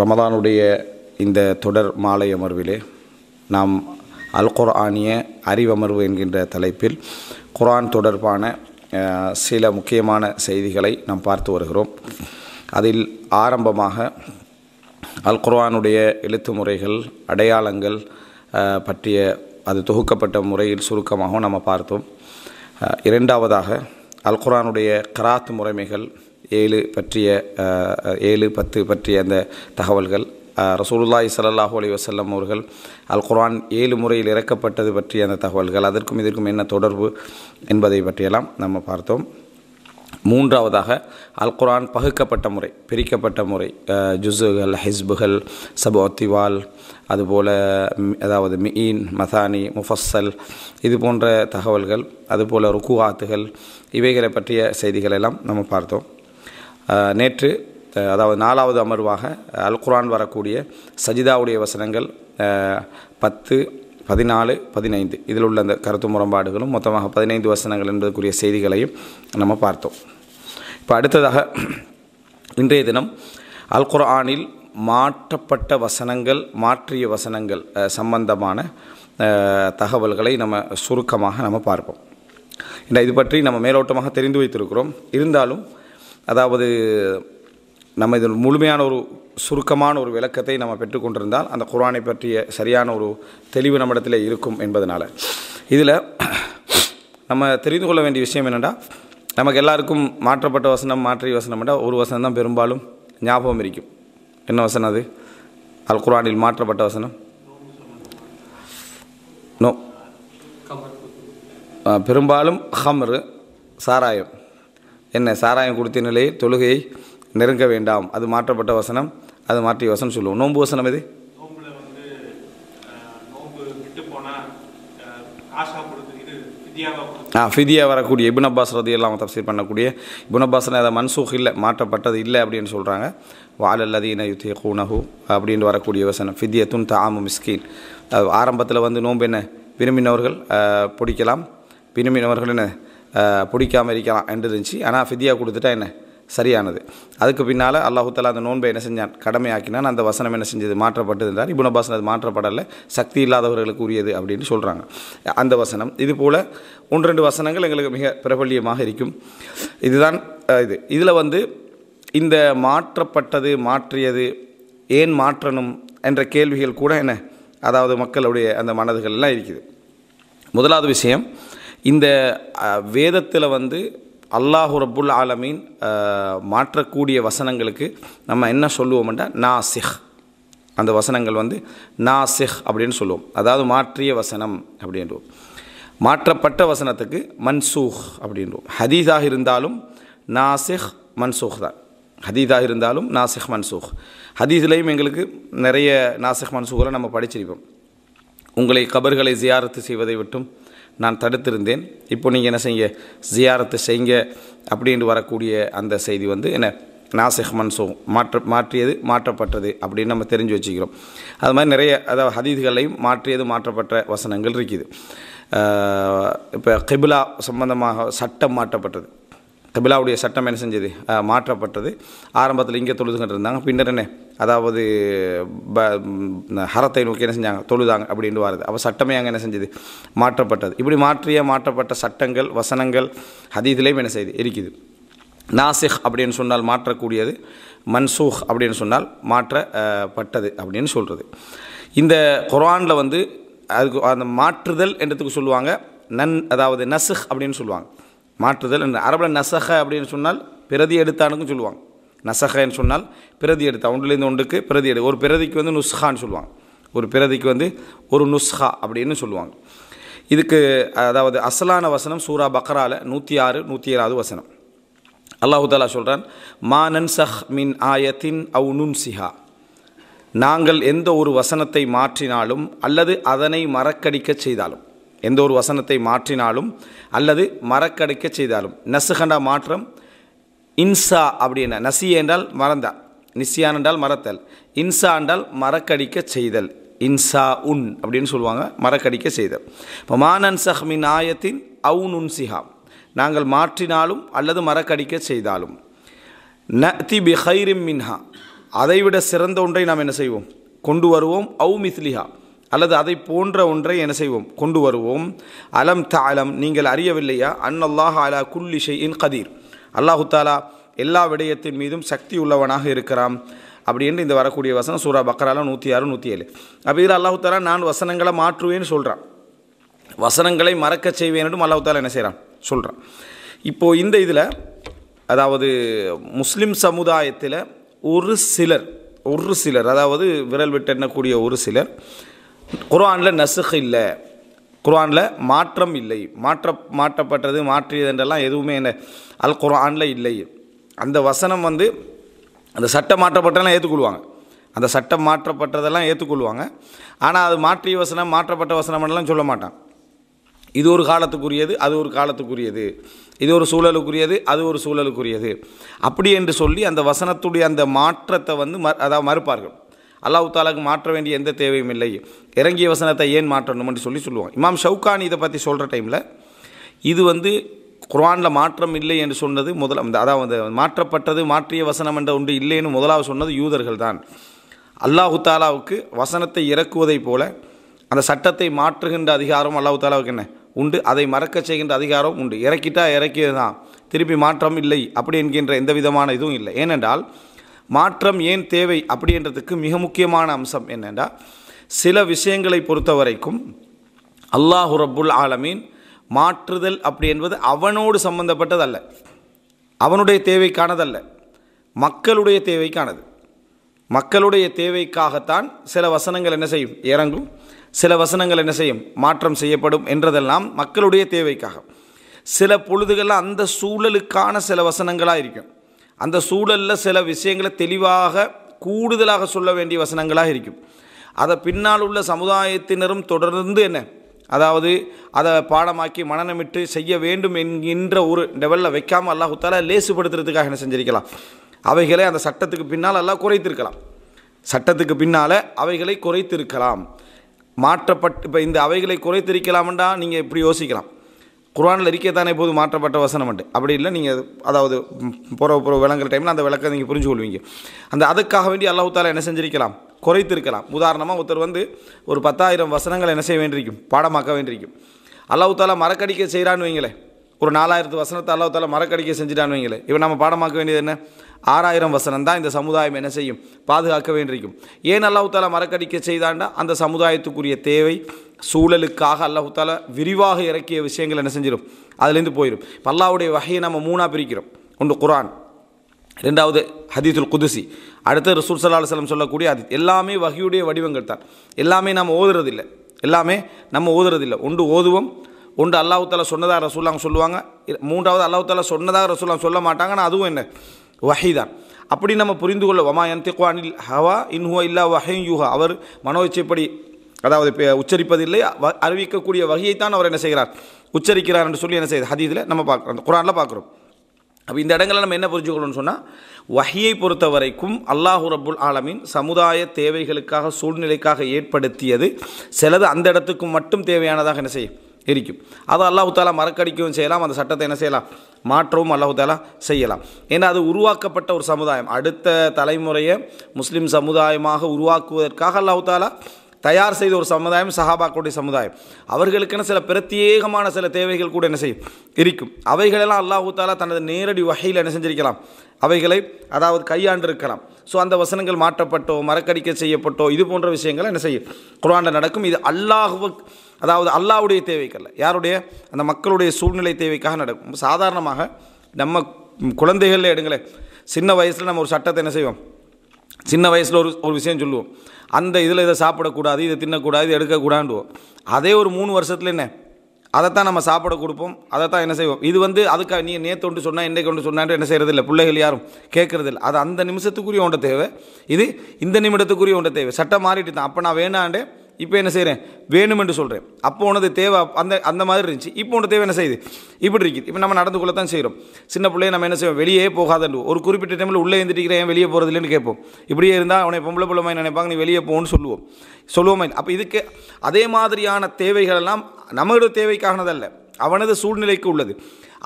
ரமதானுடைய இந்த தொடர் மாலை அமர்விலே நாம் அல் குர்ஆனிய அறிவமர்வு என்கின்ற தலைப்பில் குரான் தொடர்பான சில முக்கியமான செய்திகளை நாம் பார்த்து வருகிறோம் அதில் ஆரம்பமாக அல் குர்ஆனுடைய எழுத்து முறைகள் அடையாளங்கள் பற்றிய அது தொகுக்கப்பட்ட முறையில் சுருக்கமாகவும் நம்ம பார்த்தோம் இரண்டாவதாக அல் குரானுடைய கராத் முறைமைகள் ஏழு பற்றிய ஏழு பத்து பற்றிய அந்த தகவல்கள் ரசூலுல்லாஹி சல்லாஹூ அலி வசல்லம் அவர்கள் அல் குரான் ஏழு முறையில் இறக்கப்பட்டது பற்றிய அந்த தகவல்கள் அதற்கும் இதற்கும் என்ன தொடர்பு என்பதை பற்றியெல்லாம் நம்ம பார்த்தோம் மூன்றாவதாக அல் குரான் பகுக்கப்பட்ட முறை பிரிக்கப்பட்ட முறை ஜுசுகள் ஹிஸ்புகள் சபோத்திவால் அதுபோல் அதாவது மீன் மதானி முஃபஸ்ஸல் இது போன்ற தகவல்கள் அதுபோல் ருக்குவாத்துகள் இவைகளை பற்றிய செய்திகளெல்லாம் நம்ம பார்த்தோம் நேற்று அதாவது நாலாவது அமர்வாக அல் குரான் வரக்கூடிய சஜிதாவுடைய வசனங்கள் பத்து பதினாலு பதினைந்து இதில் உள்ள அந்த கருத்து முரண்பாடுகளும் மொத்தமாக பதினைந்து வசனங்கள் என்பதற்குரிய செய்திகளையும் நம்ம பார்த்தோம் இப்போ அடுத்ததாக இன்றைய தினம் அல் குரானில் மாற்றப்பட்ட வசனங்கள் மாற்றிய வசனங்கள் சம்பந்தமான தகவல்களை நம்ம சுருக்கமாக நம்ம பார்ப்போம் இது பற்றி நம்ம மேலோட்டமாக தெரிந்து வைத்திருக்கிறோம் இருந்தாலும் அதாவது நம்ம இதன் முழுமையான ஒரு சுருக்கமான ஒரு விளக்கத்தை நம்ம பெற்றுக்கொண்டிருந்தால் அந்த குரானை பற்றிய சரியான ஒரு தெளிவு நம்மிடத்தில் இருக்கும் என்பதனால் இதில் நம்ம தெரிந்து கொள்ள வேண்டிய விஷயம் என்னென்னா நமக்கு எல்லாருக்கும் மாற்றப்பட்ட வசனம் மாற்றிய வசனம் ஒரு வசனம் தான் பெரும்பாலும் ஞாபகம் இருக்கும் என்ன வசனம் அது அல் குரானில் மாற்றப்பட்ட வசனம் நோ பெரும்பாலும் ஹம்ரு சாராயம் என்ன சாராயம் கொடுத்த நிலையில் தொழுகையை நெருங்க வேண்டாம் அது மாற்றப்பட்ட வசனம் அது மாற்றிய வசனம் சொல்லுவோம் நோன்பு வசனம் இது ஆ வரக்கூடிய இபுன் அப்பாஸ் ரதி எல்லாம் தப்சீர் பண்ணக்கூடிய இபுன் அப்பாஸ்னா அதை மன்சூக் இல்லை மாற்றப்பட்டது இல்லை அப்படின்னு சொல்கிறாங்க வாலல்லதீன யுத்திய கூனஹு அப்படின்னு வரக்கூடிய வசனம் ஃபிதிய துன் தாமு மிஸ்கின் ஆரம்பத்தில் வந்து நோன்பு என்ன விரும்பினவர்கள் பிடிக்கலாம் விரும்பினவர்கள் என்ன பிடிக்காமல் இருக்கலாம் என்று இருந்துச்சு ஆனால் ஃபிதியாக கொடுத்துட்டா என்ன சரியானது அதுக்கு பின்னால் அல்லாஹுத்தாலா அந்த நோன்பை என்ன செஞ்சான் கடமையாக்கினான் அந்த வசனம் என்ன செஞ்சது மாற்றப்பட்டது என்றார் இபுன் அப்பாஸ் அது மாற்றப்படலை சக்தி இல்லாதவர்களுக்கு உரியது அப்படின்னு சொல்கிறாங்க அந்த வசனம் இது போல் ஒன்று ரெண்டு வசனங்கள் எங்களுக்கு மிக பிரபல்யமாக இருக்கும் இதுதான் இது இதில் வந்து இந்த மாற்றப்பட்டது மாற்றியது ஏன் மாற்றணும் என்ற கேள்விகள் கூட என்ன அதாவது மக்களுடைய அந்த மனதுகள்லாம் இருக்குது முதலாவது விஷயம் இந்த வேதத்தில் வந்து அல்லாஹு ரபுல் ஆலமீன் மாற்றக்கூடிய வசனங்களுக்கு நம்ம என்ன சொல்லுவோம்ட்டா நாசிஹ் அந்த வசனங்கள் வந்து நாசிஹ் அப்படின்னு சொல்லுவோம் அதாவது மாற்றிய வசனம் அப்படின்றோம் மாற்றப்பட்ட வசனத்துக்கு மன்சூஹ் அப்படின்றோம் ஹதீஸாக இருந்தாலும் நாசிஹ் மன்சூஹ் தான் ஹதீஸாக இருந்தாலும் நாசிஹ் மன்சூஹ் ஹதீஸ்லேயும் எங்களுக்கு நிறைய நாசிஹ் மன்சூஹெலாம் நம்ம படிச்சிருப்போம் உங்களை கபர்களை ஜியாரத்து செய்வதை விட்டும் நான் தடுத்திருந்தேன் இப்போ நீங்கள் என்ன செய்ய ஜியாரத்து செய்யுங்க அப்படின்ட்டு வரக்கூடிய அந்த செய்தி வந்து என்ன நாசிஹ் மன்சோ மாற்ற மாற்றியது மாற்றப்பட்டது அப்படின்னு நம்ம தெரிஞ்சு வச்சுக்கிறோம் அது மாதிரி நிறைய அதாவது ஹதீதுகளையும் மாற்றியது மாற்றப்பட்ட வசனங்கள் இருக்குது இப்போ கிபிலா சம்பந்தமாக சட்டம் மாற்றப்பட்டது கபிலாவுடைய சட்டம் என்ன செஞ்சது மாற்றப்பட்டது ஆரம்பத்தில் இங்கே தொழுதுகிட்டு இருந்தாங்க பின்னர் என்ன அதாவது ப ஹரத்தை நோக்கி என்ன செஞ்சாங்க தொழுதாங்க அப்படின்னு வருது அப்போ சட்டமே அங்கே என்ன செஞ்சது மாற்றப்பட்டது இப்படி மாற்றிய மாற்றப்பட்ட சட்டங்கள் வசனங்கள் ஹதீதிலையும் என்ன செய்யுது இருக்குது நாசிஹ் அப்படின்னு சொன்னால் மாற்றக்கூடியது மன்சூஹ் அப்படின்னு சொன்னால் மாற்றப்பட்டது அப்படின்னு சொல்கிறது இந்த குரானில் வந்து அதுக்கு அந்த மாற்றுதல் என்றதுக்கு சொல்லுவாங்க நன் அதாவது நசுஹ் அப்படின்னு சொல்லுவாங்க மாற்றுதல் என்று அரபில் நசக அப்படின்னு சொன்னால் பிரதி எடுத்தானுக்கும் சொல்லுவாங்க நசகன்னு சொன்னால் பிரதி எடுத்தா ஒன்றுலேருந்து ஒன்றுக்கு பிரதி எடு ஒரு பிரதிக்கு வந்து நுஸ்ஹான்னு சொல்லுவாங்க ஒரு பிரதிக்கு வந்து ஒரு நுஸ்ஹா அப்படின்னு சொல்லுவாங்க இதுக்கு அதாவது அசலான வசனம் சூரா பக்ராவில் நூற்றி ஆறு நூற்றி ஏழாவது வசனம் அல்லாஹு தாலா சொல்கிறான் மா நன்சஹ் மின் ஆயத்தின் அவு நுன்சிஹா நாங்கள் எந்த ஒரு வசனத்தை மாற்றினாலும் அல்லது அதனை மறக்கடிக்க செய்தாலும் எந்த ஒரு வசனத்தை மாற்றினாலும் அல்லது மறக்கடைக்க செய்தாலும் நசுகண்டா மாற்றம் இன்சா அப்படின்னா நசிய என்றால் மறந்தா நிசியான் என்றால் மறத்தல் இன்சா என்றால் மறக்கடிக்க செய்தல் இன்சா உன் அப்படின்னு சொல்லுவாங்க மறக்கடிக்க செய்தல் இப்போ மானன் சஹ்மின் ஆயத்தின் அவுன் உன் சிஹாம் நாங்கள் மாற்றினாலும் அல்லது மறக்கடிக்க செய்தாலும் ந தி பிஹைரிம் மின்ஹா அதைவிட சிறந்த ஒன்றை நாம் என்ன செய்வோம் கொண்டு வருவோம் அவு மிஸ்லிஹா அல்லது அதை போன்ற ஒன்றை என்ன செய்வோம் கொண்டு வருவோம் அலம் த அலம் நீங்கள் அறியவில்லையா அன் அல்லாஹ் அலா குல்லி ஷெயின் கதீர் அல்லாஹு தாலா எல்லா விடயத்தின் மீதும் சக்தி உள்ளவனாக இருக்கிறான் அப்படின்னு இந்த வரக்கூடிய வசனம் சூரா பக்கரால நூற்றி ஆறு நூற்றி ஏழு அப்படி இதில் அல்லாஹு தாலா நான் வசனங்களை மாற்றுவேன்னு சொல்கிறான் வசனங்களை மறக்க செய்வேனும் அல்லாஹு தாலா என்ன செய்கிறான் சொல்கிறான் இப்போது இந்த இதில் அதாவது முஸ்லீம் சமுதாயத்தில் ஒரு சிலர் ஒரு சிலர் அதாவது விரல் விட்டெண்ணக்கூடிய ஒரு சிலர் குரானில் நசுக் இல்லை குரானில் மாற்றம் இல்லை மாற்ற மாற்றப்பட்டது மாற்றியது என்றெல்லாம் எதுவுமே என்ன அல் குரானில் இல்லை அந்த வசனம் வந்து அந்த சட்டம் மாற்றப்பட்டெல்லாம் ஏற்றுக்கொள்வாங்க அந்த சட்டம் மாற்றப்பட்டதெல்லாம் ஏற்றுக்கொள்வாங்க ஆனால் அது மாற்றிய வசனம் மாற்றப்பட்ட வசனம்லாம் சொல்ல மாட்டான் இது ஒரு காலத்துக்குரியது அது ஒரு காலத்துக்குரியது இது ஒரு சூழலுக்குரியது அது ஒரு சூழலுக்குரியது அப்படி என்று சொல்லி அந்த வசனத்துடைய அந்த மாற்றத்தை வந்து ம அதாவது மறுப்பார்கள் அல்லாஹ் தாலாக்கு மாற்ற வேண்டிய எந்த தேவையும் இல்லை இறங்கிய வசனத்தை ஏன் மாற்றணும் என்று சொல்லி சொல்லுவாங்க இமாம் ஷவுகான் இதை பற்றி சொல்கிற டைமில் இது வந்து குர்ஆனில் மாற்றம் இல்லை என்று சொன்னது முதல் அந்த அதாவது மாற்றப்பட்டது மாற்றிய வசனம் என்ற ஒன்று இல்லைன்னு முதலாவது சொன்னது யூதர்கள் தான் அல்லாஹு தாலாவுக்கு வசனத்தை இறக்குவதைப் போல அந்த சட்டத்தை மாற்றுகின்ற அதிகாரம் அல்லாஹு தாலாவுக்கு என்ன உண்டு அதை மறக்க செய்கின்ற அதிகாரம் உண்டு இறக்கிட்டா இறக்கியது தான் திருப்பி மாற்றம் இல்லை அப்படி என்கின்ற எந்த விதமான இதுவும் இல்லை ஏனென்றால் மாற்றம் ஏன் தேவை அப்படின்றதுக்கு மிக முக்கியமான அம்சம் என்னென்றா சில விஷயங்களை பொறுத்த வரைக்கும் அல்லாஹு ரபுல் ஆலமீன் மாற்றுதல் அப்படி என்பது அவனோடு சம்பந்தப்பட்டதல்ல அவனுடைய தேவைக்கானதல்ல மக்களுடைய தேவைக்கானது மக்களுடைய தேவைக்காகத்தான் சில வசனங்கள் என்ன செய்யும் இறங்கும் சில வசனங்கள் என்ன செய்யும் மாற்றம் செய்யப்படும் என்றதெல்லாம் மக்களுடைய தேவைக்காக சில பொழுதுகளில் அந்த சூழலுக்கான சில வசனங்களாக இருக்கும் அந்த சூழலில் சில விஷயங்களை தெளிவாக கூடுதலாக சொல்ல வேண்டிய வசனங்களாக இருக்கும் அதை பின்னால் உள்ள சமுதாயத்தினரும் தொடர்ந்து என்ன அதாவது அதை பாடமாக்கி மனநமிட்டு செய்ய வேண்டும் என்கின்ற ஒரு லெவலில் வைக்காமல் அல்லாஹுத்தாலா லேசுபடுத்துறதுக்காக என்ன செஞ்சிருக்கலாம் அவைகளை அந்த சட்டத்துக்கு பின்னால் எல்லாம் குறைத்திருக்கலாம் சட்டத்துக்கு பின்னால் அவைகளை குறைத்திருக்கலாம் மாற்றப்பட்டு இப்போ இந்த அவைகளை குறைத்திருக்கலாம்டா நீங்கள் இப்படி யோசிக்கலாம் குரானில் இருக்கே தானே போது மாற்றப்பட்ட வசனம் வசனம்ட்டு அப்படி இல்லை நீங்கள் அதாவது போகிற போகிற விளங்குற டைமில் அந்த விளக்கை நீங்கள் புரிஞ்சு கொள்வீங்க அந்த அதுக்காக வேண்டி அல்லாஹால என்ன செஞ்சிருக்கலாம் குறைத்திருக்கலாம் உதாரணமாக ஒருத்தர் வந்து ஒரு பத்தாயிரம் வசனங்கள் என்ன செய்ய வேண்டியிருக்கும் பாடமாக்க வேண்டியிருக்கும் அல்லாஹால மரக்கடிக்க செய்கிறான்னு வைங்களேன் ஒரு நாலாயிரத்து வசனத்தை அல்லாஹால மரக்கடிக்க செஞ்சிட்டான்னு வைங்களேன் இப்போ நம்ம பாடமாக்க வேண்டியது என்ன ஆறாயிரம் வசனம் தான் இந்த சமுதாயம் என்ன செய்யும் பாதுகாக்க வேண்டியிருக்கும் ஏன் அல்லாஹால மறக்கடிக்க செய்தாண்டா அந்த சமுதாயத்துக்குரிய தேவை சூழலுக்காக அல்லாஹால விரிவாக இறக்கிய விஷயங்கள் என்ன செஞ்சிடும் அதுலேருந்து போயிடும் இப்போ அல்லாவுடைய வகையை நம்ம மூணாக பிரிக்கிறோம் ஒன்று குரான் ரெண்டாவது ஹதீதுல் குதுசி அடுத்து ரசூல் சல்லா அலுவலம் சொல்லக்கூடிய அது எல்லாமே வகையுடைய வடிவங்கள் தான் எல்லாமே நம்ம ஓதுறதில்லை எல்லாமே நம்ம ஓதுறதில்லை ஒன்று ஓதுவோம் ஒன்று அல்லாஹு தாலா சொன்னதாக ரசூல்லாங்க சொல்லுவாங்க மூன்றாவது அல்லாஹு தாலா சொன்னதாக ரசூல்லாம் சொல்ல மாட்டாங்க ஆனால் அதுவும் என்ன வஹீதான் அப்படி நம்ம புரிந்து கொள்ள வமா யந்திக்வானில் ஹவா இன்ஹுவா இல்லா வஹையும் யூஹா அவர் மனோ இச்சைப்படி அதாவது உச்சரிப்பதில்லை அறிவிக்கக்கூடிய வகையைத்தான் அவர் என்ன செய்கிறார் உச்சரிக்கிறார் என்று சொல்லி என்ன செய்யுது ஹதீதில் நம்ம பார்க்குறோம் குரானில் பார்க்குறோம் அப்போ இந்த இடங்களில் நம்ம என்ன புரிஞ்சுக்கணும்னு சொன்னால் வகையை பொறுத்த வரைக்கும் அல்லாஹு ரபுல் ஆலமின் சமுதாய தேவைகளுக்காக சூழ்நிலைக்காக ஏற்படுத்தியது சிலது அந்த இடத்துக்கு மட்டும் தேவையானதாக என்ன செய்யும் இருக்கும் அதை அல்லாஹு தாலா மறக்கடிக்கவும் செய்யலாம் அந்த சட்டத்தை என்ன செய்யலாம் மாற்றவும் அல்லாஹு தாலா செய்யலாம் ஏன்னா அது உருவாக்கப்பட்ட ஒரு சமுதாயம் அடுத்த தலைமுறையை முஸ்லீம் சமுதாயமாக உருவாக்குவதற்காக அல்லாஹு தாலா தயார் செய்த ஒரு சமுதாயம் சஹாபாக்களுடைய சமுதாயம் அவர்களுக்கென சில பிரத்யேகமான சில தேவைகள் கூட என்ன செய்யும் இருக்கும் அவைகளெல்லாம் அல்லாஹூ தாலா தனது நேரடி வகையில் என்ன செஞ்சிருக்கலாம் அவைகளை அதாவது கையாண்டிருக்கலாம் ஸோ அந்த வசனங்கள் மாற்றப்பட்டோ மறக்கடிக்க செய்யப்பட்டோ இது போன்ற விஷயங்கள் என்ன செய்யும் குரான்ல நடக்கும் இது அல்லாஹுவுக்கு அதாவது அல்லாவுடைய தேவைக்கல்ல யாருடைய அந்த மக்களுடைய சூழ்நிலை தேவைக்காக நடக்கும் சாதாரணமாக நம்ம குழந்தைகளில் எடுங்களேன் சின்ன வயசில் நம்ம ஒரு சட்டத்தை என்ன செய்வோம் சின்ன வயசில் ஒரு ஒரு விஷயம் சொல்லுவோம் அந்த இதில் இதை சாப்பிடக்கூடாது இதை தின்னக்கூடாது இதை எடுக்கக்கூடாதுவோம் அதே ஒரு மூணு வருஷத்துல என்ன அதைத்தான் நம்ம சாப்பிட கொடுப்போம் அதைத்தான் என்ன செய்வோம் இது வந்து அதுக்காக நீ நேற்று ஒன்று சொன்னால் இன்றைக்கு ஒன்று சொன்னான்ட்டு என்ன செய்கிறதில்ல பிள்ளைகள் யாரும் கேட்குறதில்ல அது அந்த நிமிஷத்துக்குரிய உண்ட தேவை இது இந்த நிமிடத்துக்குரிய உண்ட தேவை சட்டம் மாறிட்டு தான் அப்போ நான் வேணாண்டு இப்போ என்ன செய்கிறேன் வேணுமென்று சொல்கிறேன் அப்போ உனது தேவை அந்த அந்த மாதிரி இருந்துச்சு இப்போ உனது தேவை என்ன செய்யுது இப்படி இருக்குது இப்போ நம்ம நடந்து கொள்ள தான் செய்கிறோம் சின்ன பிள்ளைய நம்ம என்ன செய்வோம் வெளியே போகாதண்டு ஒரு குறிப்பிட்ட டைமில் உள்ளே எழுந்திருக்கிறேன் வெளியே போகிறதில்லன்னு கேட்போம் இப்படியே இருந்தால் அவனை பொம்பளை மாதிரி நினைப்பாங்க நீ வெளியே போகணும்னு சொல்லுவோம் சொல்லுவோமே அப்போ இதுக்கு அதே மாதிரியான தேவைகள் எல்லாம் நமது தேவைக்கானதல்ல அவனது சூழ்நிலைக்கு உள்ளது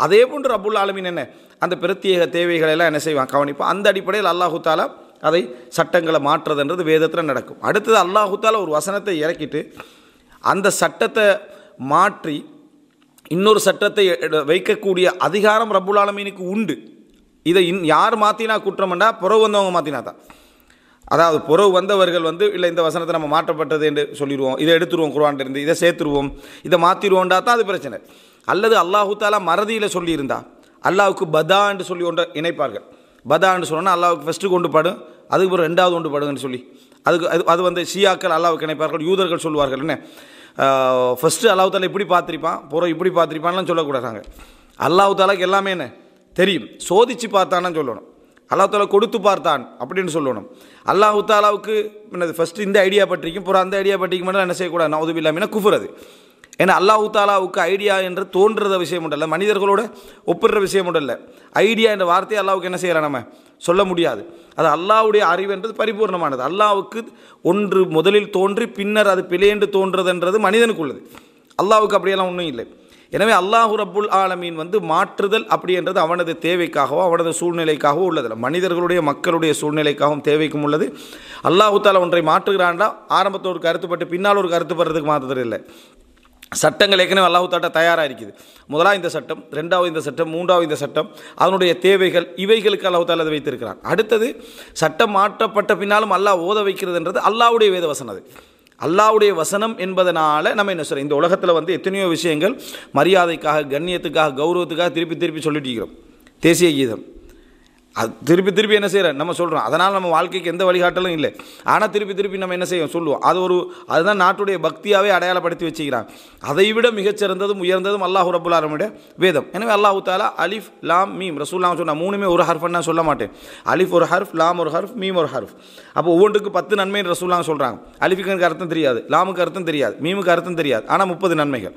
அதே போன்று அபுல் ஆலமின் என்ன அந்த பிரத்யேக தேவைகளெல்லாம் என்ன செய்வான் கவனிப்பான் அந்த அடிப்படையில் அல்லாஹு தாலா அதை சட்டங்களை மாற்றுறதுன்றது வேதத்தில் நடக்கும் அடுத்தது அல்லாஹுத்தால் ஒரு வசனத்தை இறக்கிட்டு அந்த சட்டத்தை மாற்றி இன்னொரு சட்டத்தை வைக்கக்கூடிய அதிகாரம் ரபுல் ஆலமீனுக்கு உண்டு இதை இன் யார் மாற்றினா குற்றம்னா புறவு வந்தவங்க மாற்றினா தான் அதாவது புறவு வந்தவர்கள் வந்து இல்லை இந்த வசனத்தை நம்ம மாற்றப்பட்டது என்று சொல்லிடுவோம் இதை எடுத்துருவோம் குர்வான் இருந்து இதை சேர்த்துருவோம் இதை மாற்றிடுவோண்டா தான் அது பிரச்சனை அல்லது அல்லாஹூத்தாலா மறதியில் சொல்லியிருந்தா அல்லாவுக்கு பதா என்று சொல்லி ஒன்றை இணைப்பார்கள் பதான்னு சொன்னால் அல்லாவுக்கு ஃபஸ்ட்டு கொண்டு பாடும் அதுக்கு பிறகு ரெண்டாவது கொண்டு பாடுங்கன்னு சொல்லி அதுக்கு அது அது வந்து ஷியாக்கள் அல்லாவுக்கு இணைப்பார்கள் யூதர்கள் சொல்லுவார்கள் என்ன ஃபஸ்ட்டு அல்லாஹ் தாலா இப்படி பார்த்துருப்பான் பிறகு இப்படி பார்த்துருப்பான்லாம் சொல்லக்கூடாதாங்க அல்லாஹ் தாலாக்கு எல்லாமே என்ன தெரியும் சோதித்து பார்த்தான்னு சொல்லணும் அல்லாஹ் தாலா கொடுத்து பார்த்தான் அப்படின்னு சொல்லணும் அல்லாஹு தாலாவுக்கு என்னது ஃபஸ்ட்டு இந்த ஐடியா பற்றிக்கும் பிறகு அந்த ஐடியா பற்றிக்கும் என்ன செய்யக்கூடாது நான் உதவி இல்லாமல் குஃபுறது ஏன்னா அல்லாஹூ தாலாவுக்கு ஐடியா என்று தோன்றுற விஷயம் மட்டும் இல்லை மனிதர்களோட ஒப்பிடுற விஷயம் மட்டும் இல்லை ஐடியா என்ற வார்த்தையை அல்லாவுக்கு என்ன செய்யலாம் நம்ம சொல்ல முடியாது அது அல்லாவுடைய என்றது பரிபூர்ணமானது அல்லாவுக்கு ஒன்று முதலில் தோன்றி பின்னர் அது பிழையென்று தோன்றுறதுன்றது உள்ளது அல்லாவுக்கு அப்படியெல்லாம் ஒன்றும் இல்லை எனவே அல்லாஹு ரபுல் ஆலமீன் வந்து மாற்றுதல் அப்படின்றது அவனது தேவைக்காகவோ அவனது சூழ்நிலைக்காகவோ உள்ளதில்லை மனிதர்களுடைய மக்களுடைய சூழ்நிலைக்காகவும் தேவைக்கும் உள்ளது அல்லாஹு தாலா ஒன்றை மாற்றுகிறான்டா ஆரம்பத்தோடு கருத்துப்பட்டு பின்னால் ஒரு கருத்து பெறதுக்கு மாற்றுதல் இல்லை சட்டங்கள் ஏற்கனவே அல்லாஹூத்தாட்ட தயாராக இருக்குது முதலாக இந்த சட்டம் ரெண்டாவது இந்த சட்டம் மூன்றாவது இந்த சட்டம் அதனுடைய தேவைகள் இவைகளுக்கு அல்லாஹூத்தால் அதை வைத்திருக்கிறான் அடுத்தது சட்டம் மாற்றப்பட்ட பின்னாலும் அல்லாஹ் ஓத வைக்கிறதுன்றது அல்லாவுடைய வேத வசனம் அது அல்லாவுடைய வசனம் என்பதனால் நம்ம என்ன சொல்கிறோம் இந்த உலகத்தில் வந்து எத்தனையோ விஷயங்கள் மரியாதைக்காக கண்ணியத்துக்காக கௌரவத்துக்காக திருப்பி திருப்பி சொல்லிட்டு இருக்கிறோம் தேசிய கீதம் அது திருப்பி திருப்பி என்ன செய்கிறேன் நம்ம சொல்கிறோம் அதனால் நம்ம வாழ்க்கைக்கு எந்த வழிகாட்டலும் இல்லை ஆனால் திருப்பி திருப்பி நம்ம என்ன செய்வோம் சொல்லுவோம் அது ஒரு அதுதான் நாட்டுடைய பக்தியாகவே அடையாளப்படுத்தி வச்சுக்கிறாங்க அதை விட மிகச்சிறந்ததும் உயர்ந்ததும் அல்லாஹ் ரபுல் வேதம் எனவே அல்லாஹு தாலா லாம் மீம் ரசூல்லாம் சொன்னால் மூணுமே ஒரு ஹர்ஃப்னு நான் சொல்ல மாட்டேன் அலிஃப் ஒரு ஹர்ஃப் லாம் ஒரு ஹர்ஃப் மீம் ஒரு ஹர்ஃப் அப்போ ஒவ்வொன்றுக்கு பத்து நன்மைன்னு ரசூல்லாம் சொல்கிறாங்க அலிஃபுக்கு அர்த்தம் தெரியாது லாமுக்கு அர்த்தம் தெரியாது மீமுக்கு அர்த்தம் தெரியாது ஆனால் முப்பது நன்மைகள்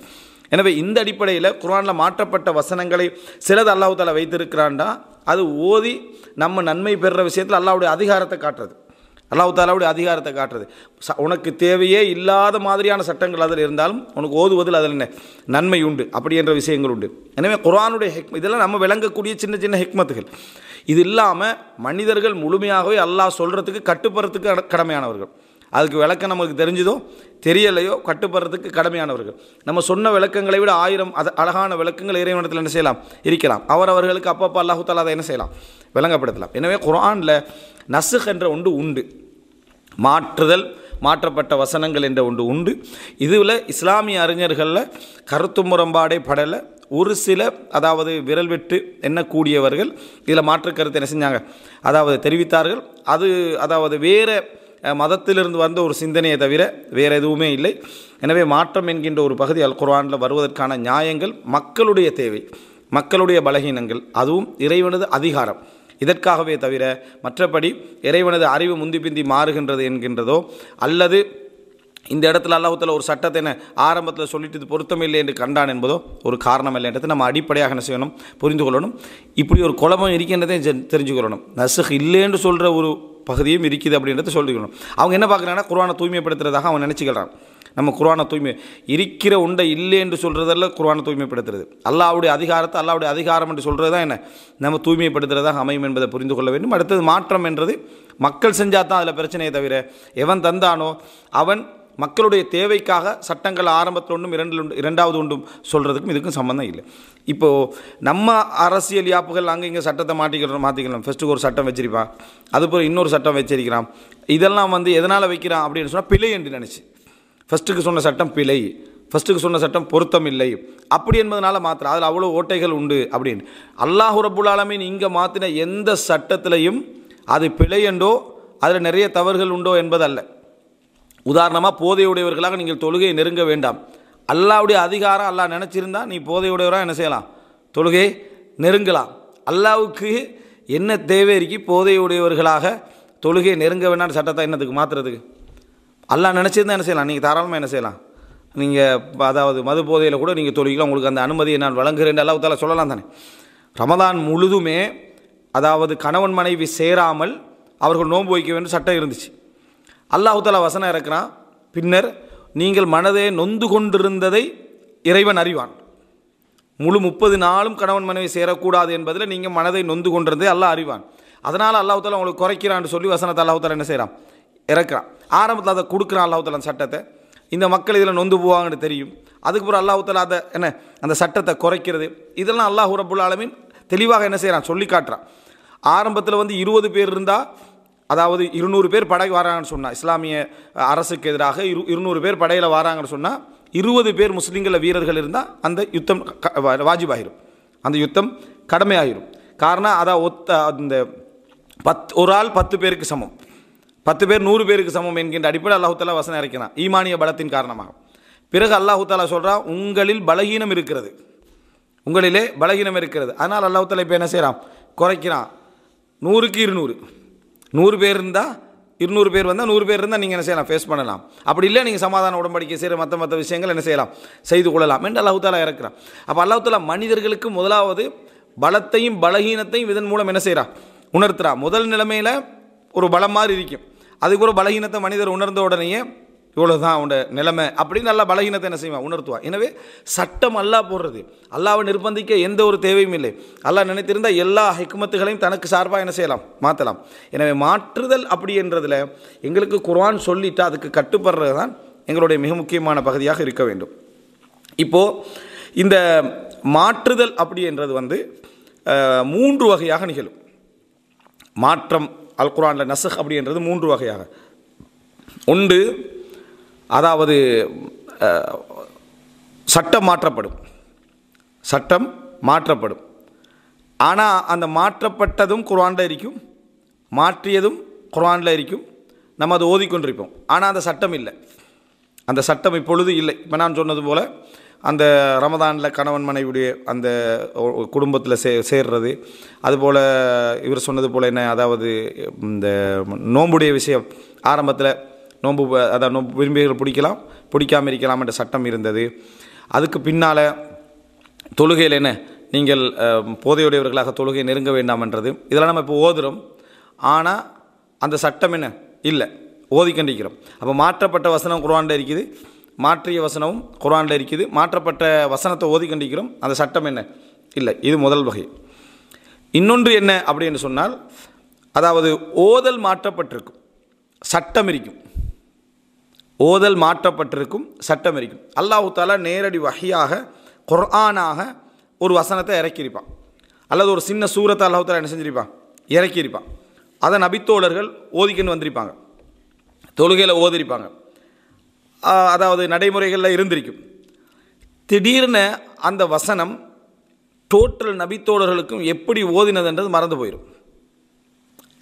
எனவே இந்த அடிப்படையில் குரானில் மாற்றப்பட்ட வசனங்களை சிலது அல்லாஹு தாலா வைத்திருக்கிறான்டா அது ஓதி நம்ம நன்மை பெறுற விஷயத்தில் அல்லாவுடைய அதிகாரத்தை காட்டுறது அல்லாஹ் தாலாவுடைய அதிகாரத்தை காட்டுறது ச உனக்கு தேவையே இல்லாத மாதிரியான சட்டங்கள் அதில் இருந்தாலும் உனக்கு ஓதுவதில் அதில் என்ன நன்மை உண்டு அப்படி என்ற விஷயங்கள் உண்டு எனவே குரானுடைய ஹெக் இதெல்லாம் நம்ம விளங்கக்கூடிய சின்ன சின்ன ஹெக்மத்துகள் இது இல்லாமல் மனிதர்கள் முழுமையாகவே அல்லாஹ் சொல்கிறதுக்கு கட்டுப்படுறதுக்கு கடமையானவர்கள் அதுக்கு விளக்கம் நமக்கு தெரிஞ்சதோ தெரியலையோ கட்டுப்படுறதுக்கு கடமையானவர்கள் நம்ம சொன்ன விளக்கங்களை விட ஆயிரம் அது அழகான விளக்கங்கள் இறைவனத்தில் என்ன செய்யலாம் இருக்கலாம் அவர் அவர்களுக்கு அப்பப்போ அல்லாஹு தாலா அதை என்ன செய்யலாம் விளங்கப்படுத்தலாம் எனவே குரானில் நசுக் என்ற ஒன்று உண்டு மாற்றுதல் மாற்றப்பட்ட வசனங்கள் என்ற ஒன்று உண்டு இதில் இஸ்லாமிய அறிஞர்களில் கருத்து முரம்பாடை படலை ஒரு சில அதாவது விரல் வெட்டு எண்ணக்கூடியவர்கள் இதில் மாற்று கருத்து என்ன செஞ்சாங்க அதாவது தெரிவித்தார்கள் அது அதாவது வேறு மதத்திலிருந்து வந்த ஒரு சிந்தனையை தவிர வேறு எதுவுமே இல்லை எனவே மாற்றம் என்கின்ற ஒரு பகுதி அல் குர்ஆனில் வருவதற்கான நியாயங்கள் மக்களுடைய தேவை மக்களுடைய பலகீனங்கள் அதுவும் இறைவனது அதிகாரம் இதற்காகவே தவிர மற்றபடி இறைவனது அறிவு முந்தி பிந்தி மாறுகின்றது என்கின்றதோ அல்லது இந்த இடத்துல அல்லாஹத்தில் ஒரு சட்டத்தை என்ன ஆரம்பத்தில் சொல்லிட்டு இது பொருத்தமில்லை என்று கண்டான் என்பதோ ஒரு காரணம் இல்லை என்றதை நம்ம அடிப்படையாக என்ன செய்யணும் புரிந்து கொள்ளணும் இப்படி ஒரு குழப்பம் இருக்கின்றதை தெரிஞ்சு கொள்ளணும் நசுக் இல்லைன்னு சொல்கிற ஒரு பகுதியும் இருக்குது அப்படின்றத சொல்லிக்கணும் அவங்க என்ன பார்க்குறாங்கன்னா குரானை தூய்மைப்படுத்துறதாக அவன் நினச்சிக்கிறான் நம்ம குரானை தூய்மை இருக்கிற உண்டை இல்லை என்று சொல்கிறதல்ல குரானை தூய்மைப்படுத்துறது அல்லாவுடைய அதிகாரத்தை அல்லாவுடைய அதிகாரம் என்று சொல்கிறது தான் என்ன நம்ம தூய்மைப்படுத்துகிறதாக அமையும் என்பதை புரிந்து கொள்ள வேண்டும் அடுத்தது மாற்றம் என்றது மக்கள் செஞ்சால் தான் அதில் பிரச்சனையை தவிர எவன் தந்தானோ அவன் மக்களுடைய தேவைக்காக சட்டங்கள் ஆரம்பத்தில் ஒன்றும் இரண்டில் ஒன்று இரண்டாவது ஒன்றும் சொல்கிறதுக்கும் இதுக்கும் சம்மந்தம் இல்லை இப்போது நம்ம அரசியல் யாப்புகள் அங்கே இங்கே சட்டத்தை மாற்றிக்கிறோம் மாற்றிக்கலாம் ஃபஸ்ட்டுக்கு ஒரு சட்டம் வச்சிருப்பான் அதுபோல் இன்னொரு சட்டம் வச்சிருக்கிறான் இதெல்லாம் வந்து எதனால் வைக்கிறான் அப்படின்னு சொன்னால் பிழை என்று நினச்சி ஃபஸ்ட்டுக்கு சொன்ன சட்டம் பிழை ஃபஸ்ட்டுக்கு சொன்ன சட்டம் பொருத்தம் இல்லை அப்படி என்பதனால மாத்திரம் அதில் அவ்வளோ ஓட்டைகள் உண்டு அப்படின்னு அல்லாஹ் ரபுல் இங்கே மாற்றின எந்த சட்டத்திலையும் அது பிழை என்றோ அதில் நிறைய தவறுகள் உண்டோ என்பதல்ல உதாரணமாக போதையுடையவர்களாக நீங்கள் தொழுகையை நெருங்க வேண்டாம் அல்லாவுடைய அதிகாரம் அல்லா நினச்சிருந்தால் நீ போதையுடையவராக என்ன செய்யலாம் தொழுகை நெருங்கலாம் அல்லாவுக்கு என்ன தேவை தேவைக்கு போதையுடையவர்களாக தொழுகையை நெருங்க வேண்டாம் சட்டத்தை என்னத்துக்கு மாற்றுறதுக்கு அல்லா நினச்சிருந்தா என்ன செய்யலாம் நீங்கள் தாராளமாக என்ன செய்யலாம் நீங்கள் அதாவது மது போதையில் கூட நீங்கள் தொழுகலாம் உங்களுக்கு அந்த அனுமதியை நான் வழங்குகிறேன் அல்லாஹால சொல்லலாம் தானே ரமதான் முழுதுமே அதாவது கணவன் மனைவி சேராமல் அவர்கள் நோன்பு வைக்க வேண்டும் சட்டம் இருந்துச்சு தலா வசனம் இறக்குறான் பின்னர் நீங்கள் மனதே நொந்து கொண்டிருந்ததை இறைவன் அறிவான் முழு முப்பது நாளும் கணவன் மனைவி சேரக்கூடாது என்பதில் நீங்கள் மனதை நொந்து கொண்டிருந்ததை அல்லாஹ் அறிவான் அதனால் அல்லாஹால உங்களுக்கு குறைக்கிறான்னு சொல்லி வசனத்தை அல்லாஹால என்ன செய்கிறான் இறக்குறான் ஆரம்பத்தில் அதை கொடுக்குறான் அல்லாஹாலன் சட்டத்தை இந்த மக்கள் இதில் நொந்து போவாங்கன்னு தெரியும் அதுக்கப்புறம் அல்லாஹால அதை என்ன அந்த சட்டத்தை குறைக்கிறது இதெல்லாம் அல்லாஹூ ரபுல் தெளிவாக என்ன செய்கிறான் சொல்லி காட்டுறான் ஆரம்பத்தில் வந்து இருபது பேர் இருந்தால் அதாவது இருநூறு பேர் படகு வராங்கன்னு சொன்னால் இஸ்லாமிய அரசுக்கு எதிராக இரு இருநூறு பேர் படையில் வராங்கன்னு சொன்னால் இருபது பேர் முஸ்லீம்களில் வீரர்கள் இருந்தால் அந்த யுத்தம் வாஜிபாயிரும் அந்த யுத்தம் கடமையாயிரும் காரணம் அதான் ஒத்த அந்த பத் ஒரு ஆள் பத்து பேருக்கு சமம் பத்து பேர் நூறு பேருக்கு சமம் என்கின்ற அடிப்படை அல்லாஹுத்தாலா வசனம் இறக்கிறான் ஈமானிய பலத்தின் காரணமாக பிறகு அல்லாஹுத்தாலா சொல்கிறான் உங்களில் பலகீனம் இருக்கிறது உங்களிலே பலகீனம் இருக்கிறது அதனால் அல்லாஹுத்தாலா இப்போ என்ன செய்கிறான் குறைக்கிறான் நூறுக்கு இருநூறு நூறு பேர் இருந்தால் இருநூறு பேர் வந்தால் நூறு பேர் இருந்தால் நீங்கள் என்ன செய்யலாம் ஃபேஸ் பண்ணலாம் அப்படி இல்லை நீங்கள் சமாதான உடம்படிக்கை செய்கிற மற்ற மற்ற விஷயங்கள் என்ன செய்யலாம் செய்து கொள்ளலாம் என்று அல்லாஹாலா இறக்குறான் அப்போ அல்லாஹாலா மனிதர்களுக்கு முதலாவது பலத்தையும் பலகீனத்தையும் இதன் மூலம் என்ன செய்கிறா உணர்த்துறா முதல் நிலைமையில் ஒரு பலம் மாதிரி இருக்கும் அதுக்கு ஒரு பலகீனத்தை மனிதர் உணர்ந்த உடனேயே இவ்வளோ தான் அவனோட நிலைமை அப்படின்னு நல்லா பலகீனத்தை என்ன செய்வான் உணர்த்துவான் எனவே சட்டம் அல்லா போடுறது அல்லாவை நிர்பந்திக்க எந்த ஒரு தேவையும் இல்லை அல்லா நினைத்திருந்தால் எல்லா ஹிக்மத்துகளையும் தனக்கு சார்பாக என்ன செய்யலாம் மாற்றலாம் எனவே மாற்றுதல் அப்படி எங்களுக்கு குர்வான் சொல்லிவிட்டு அதுக்கு கட்டுப்படுறது தான் எங்களுடைய மிக முக்கியமான பகுதியாக இருக்க வேண்டும் இப்போது இந்த மாற்றுதல் அப்படி என்றது வந்து மூன்று வகையாக நிகழும் மாற்றம் அல் குரானில் நசஹ் அப்படின்றது மூன்று வகையாக ஒன்று அதாவது சட்டம் மாற்றப்படும் சட்டம் மாற்றப்படும் ஆனால் அந்த மாற்றப்பட்டதும் குரானில் இருக்கும் மாற்றியதும் குரானில் இருக்கும் நம்ம அதை ஓதிக்கொண்டிருப்போம் ஆனால் அந்த சட்டம் இல்லை அந்த சட்டம் இப்பொழுது இல்லை இப்போ நான் சொன்னது போல் அந்த ரமதானில் கணவன் மனைவிடைய அந்த குடும்பத்தில் சே சேர்றது அதுபோல் இவர் சொன்னது போல் என்ன அதாவது இந்த நோம்புடைய விஷயம் ஆரம்பத்தில் நோன்பு அதான் நோன்பு விரும்பிகள் பிடிக்கலாம் பிடிக்காமல் இருக்கலாம் என்ற சட்டம் இருந்தது அதுக்கு பின்னால் தொழுகையில் என்ன நீங்கள் போதையுடையவர்களாக தொழுகை நெருங்க வேண்டாம் என்றது இதெல்லாம் நம்ம இப்போ ஓதுகிறோம் ஆனால் அந்த சட்டம் என்ன இல்லை ஓதி கண்டிக்கிறோம் அப்போ மாற்றப்பட்ட வசனம் குரானில் இருக்குது மாற்றிய வசனமும் குரானில் இருக்குது மாற்றப்பட்ட வசனத்தை ஓதி கண்டிக்கிறோம் அந்த சட்டம் என்ன இல்லை இது முதல் வகை இன்னொன்று என்ன அப்படின்னு சொன்னால் அதாவது ஓதல் மாற்றப்பட்டிருக்கும் சட்டம் இருக்கும் ஓதல் மாற்றப்பட்டிருக்கும் சட்டம் இருக்கும் அல்லாஹு தாலா நேரடி வகையாக குர்ஆனாக ஒரு வசனத்தை இறக்கியிருப்பான் அல்லது ஒரு சின்ன சூரத்தை அல்லாஹு தாலா என்ன செஞ்சிருப்பான் இறக்கியிருப்பான் அதை நபித்தோழர்கள் ஓதிக்கன்னு வந்திருப்பாங்க தொழுகையில் ஓதிருப்பாங்க அதாவது நடைமுறைகளில் இருந்திருக்கும் திடீர்னு அந்த வசனம் டோட்டல் நபித்தோழர்களுக்கும் எப்படி ஓதினதுன்றது மறந்து போயிடும்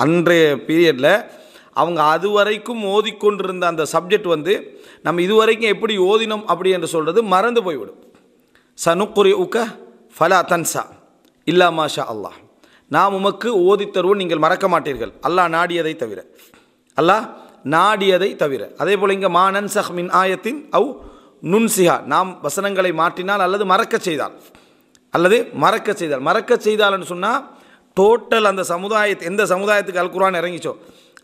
அன்றைய பீரியடில் அவங்க அது வரைக்கும் ஓதிக்கொண்டிருந்த அந்த சப்ஜெக்ட் வந்து நம்ம இதுவரைக்கும் எப்படி ஓதினோம் அப்படி என்று சொல்கிறது மறந்து போய்விடும் சனுக்குரிய உக்க ஃபலா தன்சா இல்லா மாஷா அல்லாஹ் நாம் உமக்கு ஓதித்தருவோம் நீங்கள் மறக்க மாட்டீர்கள் அல்லாஹ் நாடியதை தவிர அல்லாஹ் நாடியதை தவிர அதே போல் இங்கே மானன் சஹ் மின் ஆயத்தின் அவ் நுன்சிஹா நாம் வசனங்களை மாற்றினால் அல்லது மறக்க செய்தால் அல்லது மறக்க செய்தால் மறக்க செய்தால்னு சொன்னால் டோட்டல் அந்த சமுதாயத்தை எந்த சமுதாயத்துக்கு அல்குரான் இறங்கிச்சோ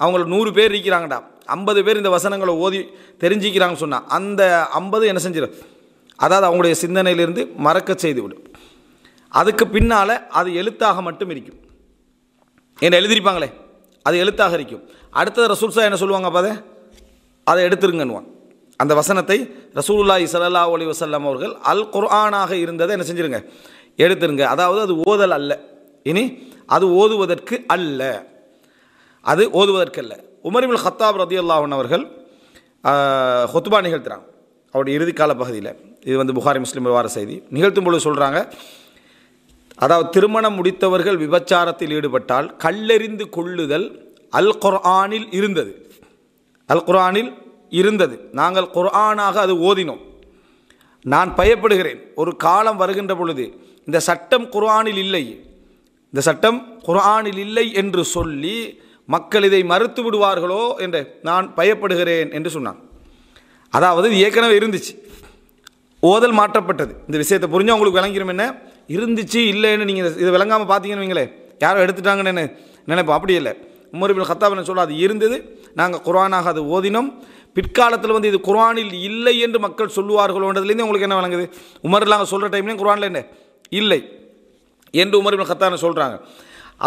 அவங்களுக்கு நூறு பேர் இருக்கிறாங்கடா ஐம்பது பேர் இந்த வசனங்களை ஓதி தெரிஞ்சுக்கிறாங்கன்னு சொன்னால் அந்த ஐம்பது என்ன செஞ்சிடும் அதாவது அவங்களுடைய சிந்தனையிலிருந்து மறக்க செய்து விடும் அதுக்கு பின்னால் அது எழுத்தாக மட்டும் இருக்கும் என்ன எழுதிருப்பாங்களே அது எழுத்தாக இருக்கும் அடுத்தது ரசூல் சா என்ன சொல்லுவாங்க அப்போ அதை அதை எடுத்துருங்கன்னுவான் அந்த வசனத்தை ரசூல்லா இசலல்லா அலி வசல்லாம் அவர்கள் அல் குர்ஆனாக இருந்ததை என்ன செஞ்சுருங்க எடுத்துருங்க அதாவது அது ஓதல் அல்ல இனி அது ஓதுவதற்கு அல்ல அது ஓதுவதற்கல்ல உமரிமுல் ஹத்தாப் ரதி அல்லாஹன் அவர்கள் ஹொத்துபா நிகழ்த்துறாங்க அவருடைய இறுதிக்கால பகுதியில் இது வந்து புகாரி முஸ்லீம் வார செய்தி நிகழ்த்தும் பொழுது சொல்கிறாங்க அதாவது திருமணம் முடித்தவர்கள் விபச்சாரத்தில் ஈடுபட்டால் கல்லெறிந்து கொள்ளுதல் அல் குர்ஆனில் இருந்தது அல் குர்ஆனில் இருந்தது நாங்கள் குர்ஆனாக அது ஓதினோம் நான் பயப்படுகிறேன் ஒரு காலம் வருகின்ற பொழுது இந்த சட்டம் குர்ஆனில் இல்லை இந்த சட்டம் குர்ஆனில் இல்லை என்று சொல்லி மக்கள் இதை மறுத்து விடுவார்களோ என்று நான் பயப்படுகிறேன் என்று சொன்னான் அதாவது இது ஏற்கனவே இருந்துச்சு ஓதல் மாற்றப்பட்டது இந்த விஷயத்தை புரிஞ்சு உங்களுக்கு விளங்கிடும் என்ன இருந்துச்சு இல்லைன்னு நீங்கள் இதை விளங்காமல் பார்த்தீங்கன்னு வைங்களேன் யாரும் எடுத்துட்டாங்கன்னு நினைப்போம் அப்படி இல்லை உமர்பின் ஹத்தாப் என்ன சொல்ல அது இருந்தது நாங்கள் குரானாக அது ஓதினோம் பிற்காலத்தில் வந்து இது குரானில் இல்லை என்று மக்கள் சொல்லுவார்களோன்றதுலேருந்து உங்களுக்கு என்ன விளங்குது உமர்லாங்க சொல்கிற டைம்லேயும் குரானில் என்ன இல்லை என்று உமர்பின் ஹத்தான சொல்கிறாங்க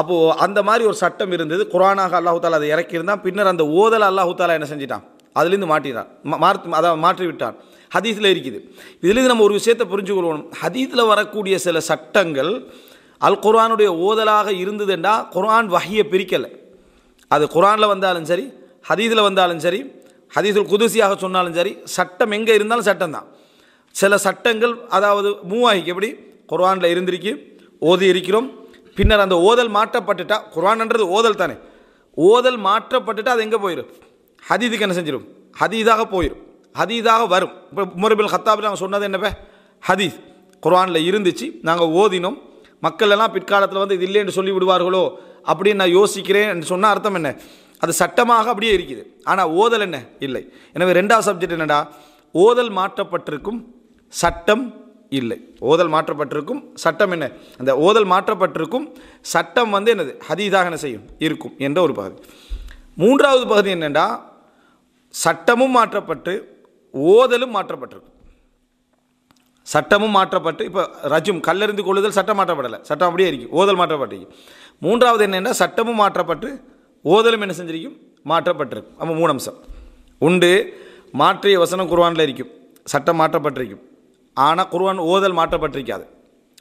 அப்போது அந்த மாதிரி ஒரு சட்டம் இருந்தது குரானாக அல்லாஹு தாலா அதை இறக்கியிருந்தான் பின்னர் அந்த ஓதலை அல்லாஹு தாலா என்ன செஞ்சிட்டான் அதுலேருந்து மாட்டினான் மாற்று அதை மாற்றி விட்டான் ஹதீஸில் இருக்குது இதுலேருந்து நம்ம ஒரு விஷயத்தை புரிஞ்சுக்கொள்ளணும் ஹதீஸில் வரக்கூடிய சில சட்டங்கள் அல் குரானுடைய ஓதலாக இருந்ததுன்னா குரான் வகையை பிரிக்கலை அது குரானில் வந்தாலும் சரி ஹதீஸில் வந்தாலும் சரி ஹதீஸில் குதிசியாக சொன்னாலும் சரி சட்டம் எங்கே இருந்தாலும் சட்டம் தான் சில சட்டங்கள் அதாவது மூவாகிக்கு எப்படி குரானில் இருந்திருக்கு ஓதி இருக்கிறோம் பின்னர் அந்த ஓதல் மாற்றப்பட்டுட்டா குரான்ன்றது ஓதல் தானே ஓதல் மாற்றப்பட்டுட்டா அது எங்கே போயிடும் ஹதீதுக்கு என்ன செஞ்சிடும் ஹதீதாக போயிடும் ஹதீதாக வரும் இப்போ முரபில் ஹத்தாபில் நாங்கள் சொன்னது என்னப்ப ஹதீஸ் குரானில் இருந்துச்சு நாங்கள் ஓதினோம் மக்கள் எல்லாம் பிற்காலத்தில் வந்து இது இல்லைன்னு சொல்லி விடுவார்களோ அப்படின்னு நான் யோசிக்கிறேன் சொன்னால் அர்த்தம் என்ன அது சட்டமாக அப்படியே இருக்குது ஆனால் ஓதல் என்ன இல்லை எனவே ரெண்டாவது சப்ஜெக்ட் என்னடா ஓதல் மாற்றப்பட்டிருக்கும் சட்டம் இல்லை ஓதல் மாற்றப்பட்டிருக்கும் சட்டம் என்ன அந்த ஓதல் மாற்றப்பட்டிருக்கும் சட்டம் வந்து என்னது ஹதீதாக என்ன செய்யும் இருக்கும் என்ற ஒரு பகுதி மூன்றாவது பகுதி என்னென்னா சட்டமும் மாற்றப்பட்டு ஓதலும் மாற்றப்பட்டிருக்கும் சட்டமும் மாற்றப்பட்டு இப்போ ரஜும் கல்லறிந்து கொள்ளுதல் சட்டம் மாற்றப்படலை சட்டம் அப்படியே இருக்கும் ஓதல் மாற்றப்பட்டிருக்கும் மூன்றாவது என்னென்னா சட்டமும் மாற்றப்பட்டு ஓதலும் என்ன செஞ்சிருக்கும் மாற்றப்பட்டிருக்கும் அப்போ மூணு அம்சம் உண்டு மாற்றிய வசனம் குருவானில் இருக்கும் சட்டம் மாற்றப்பட்டிருக்கும் ஆனால் குர்வான் ஓதல் மாற்றப்பட்டிருக்காது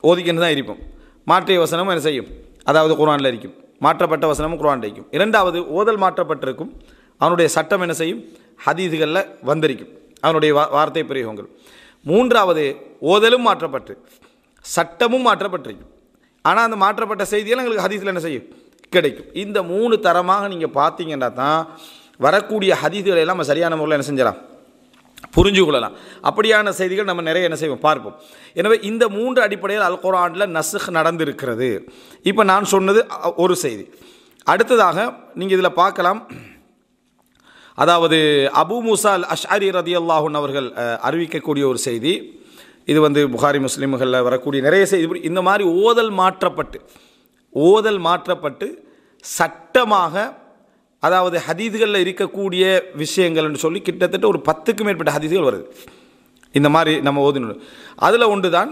ஓதிக்கின்னு தான் இருப்போம் மாற்றிய வசனமும் என்ன செய்யும் அதாவது குர்வானில் இருக்கும் மாற்றப்பட்ட வசனமும் குர்வானில் இருக்கும் இரண்டாவது ஓதல் மாற்றப்பட்டிருக்கும் அவனுடைய சட்டம் என்ன செய்யும் ஹதீதுகளில் வந்திருக்கும் அவனுடைய வா வார்த்தை பிரயோகங்கள் மூன்றாவது ஓதலும் மாற்றப்பட்டு சட்டமும் மாற்றப்பட்டிருக்கும் ஆனால் அந்த மாற்றப்பட்ட செய்தியெல்லாம் எங்களுக்கு ஹதீஸில் என்ன செய்யும் கிடைக்கும் இந்த மூணு தரமாக நீங்கள் பார்த்தீங்கன்னா தான் வரக்கூடிய ஹதீதுகளை எல்லாம் நம்ம சரியான முறையில் என்ன செஞ்சிடலாம் புரிஞ்சு கொள்ளலாம் அப்படியான செய்திகள் நம்ம நிறைய என்ன செய்வோம் பார்ப்போம் எனவே இந்த மூன்று அடிப்படையில் அல் குரானில் நசுஹ் நடந்திருக்கிறது இப்போ நான் சொன்னது ஒரு செய்தி அடுத்ததாக நீங்கள் இதில் பார்க்கலாம் அதாவது அபு முசால் அல் ரதி அல்லாஹூன் அவர்கள் அறிவிக்கக்கூடிய ஒரு செய்தி இது வந்து புகாரி முஸ்லீம்களில் வரக்கூடிய நிறைய செய்தி இந்த மாதிரி ஓதல் மாற்றப்பட்டு ஓதல் மாற்றப்பட்டு சட்டமாக அதாவது ஹதீதுகளில் இருக்கக்கூடிய விஷயங்கள்னு சொல்லி கிட்டத்தட்ட ஒரு பத்துக்கும் மேற்பட்ட ஹதீதுகள் வருது இந்த மாதிரி நம்ம ஓதினோம் அதில் ஒன்று தான்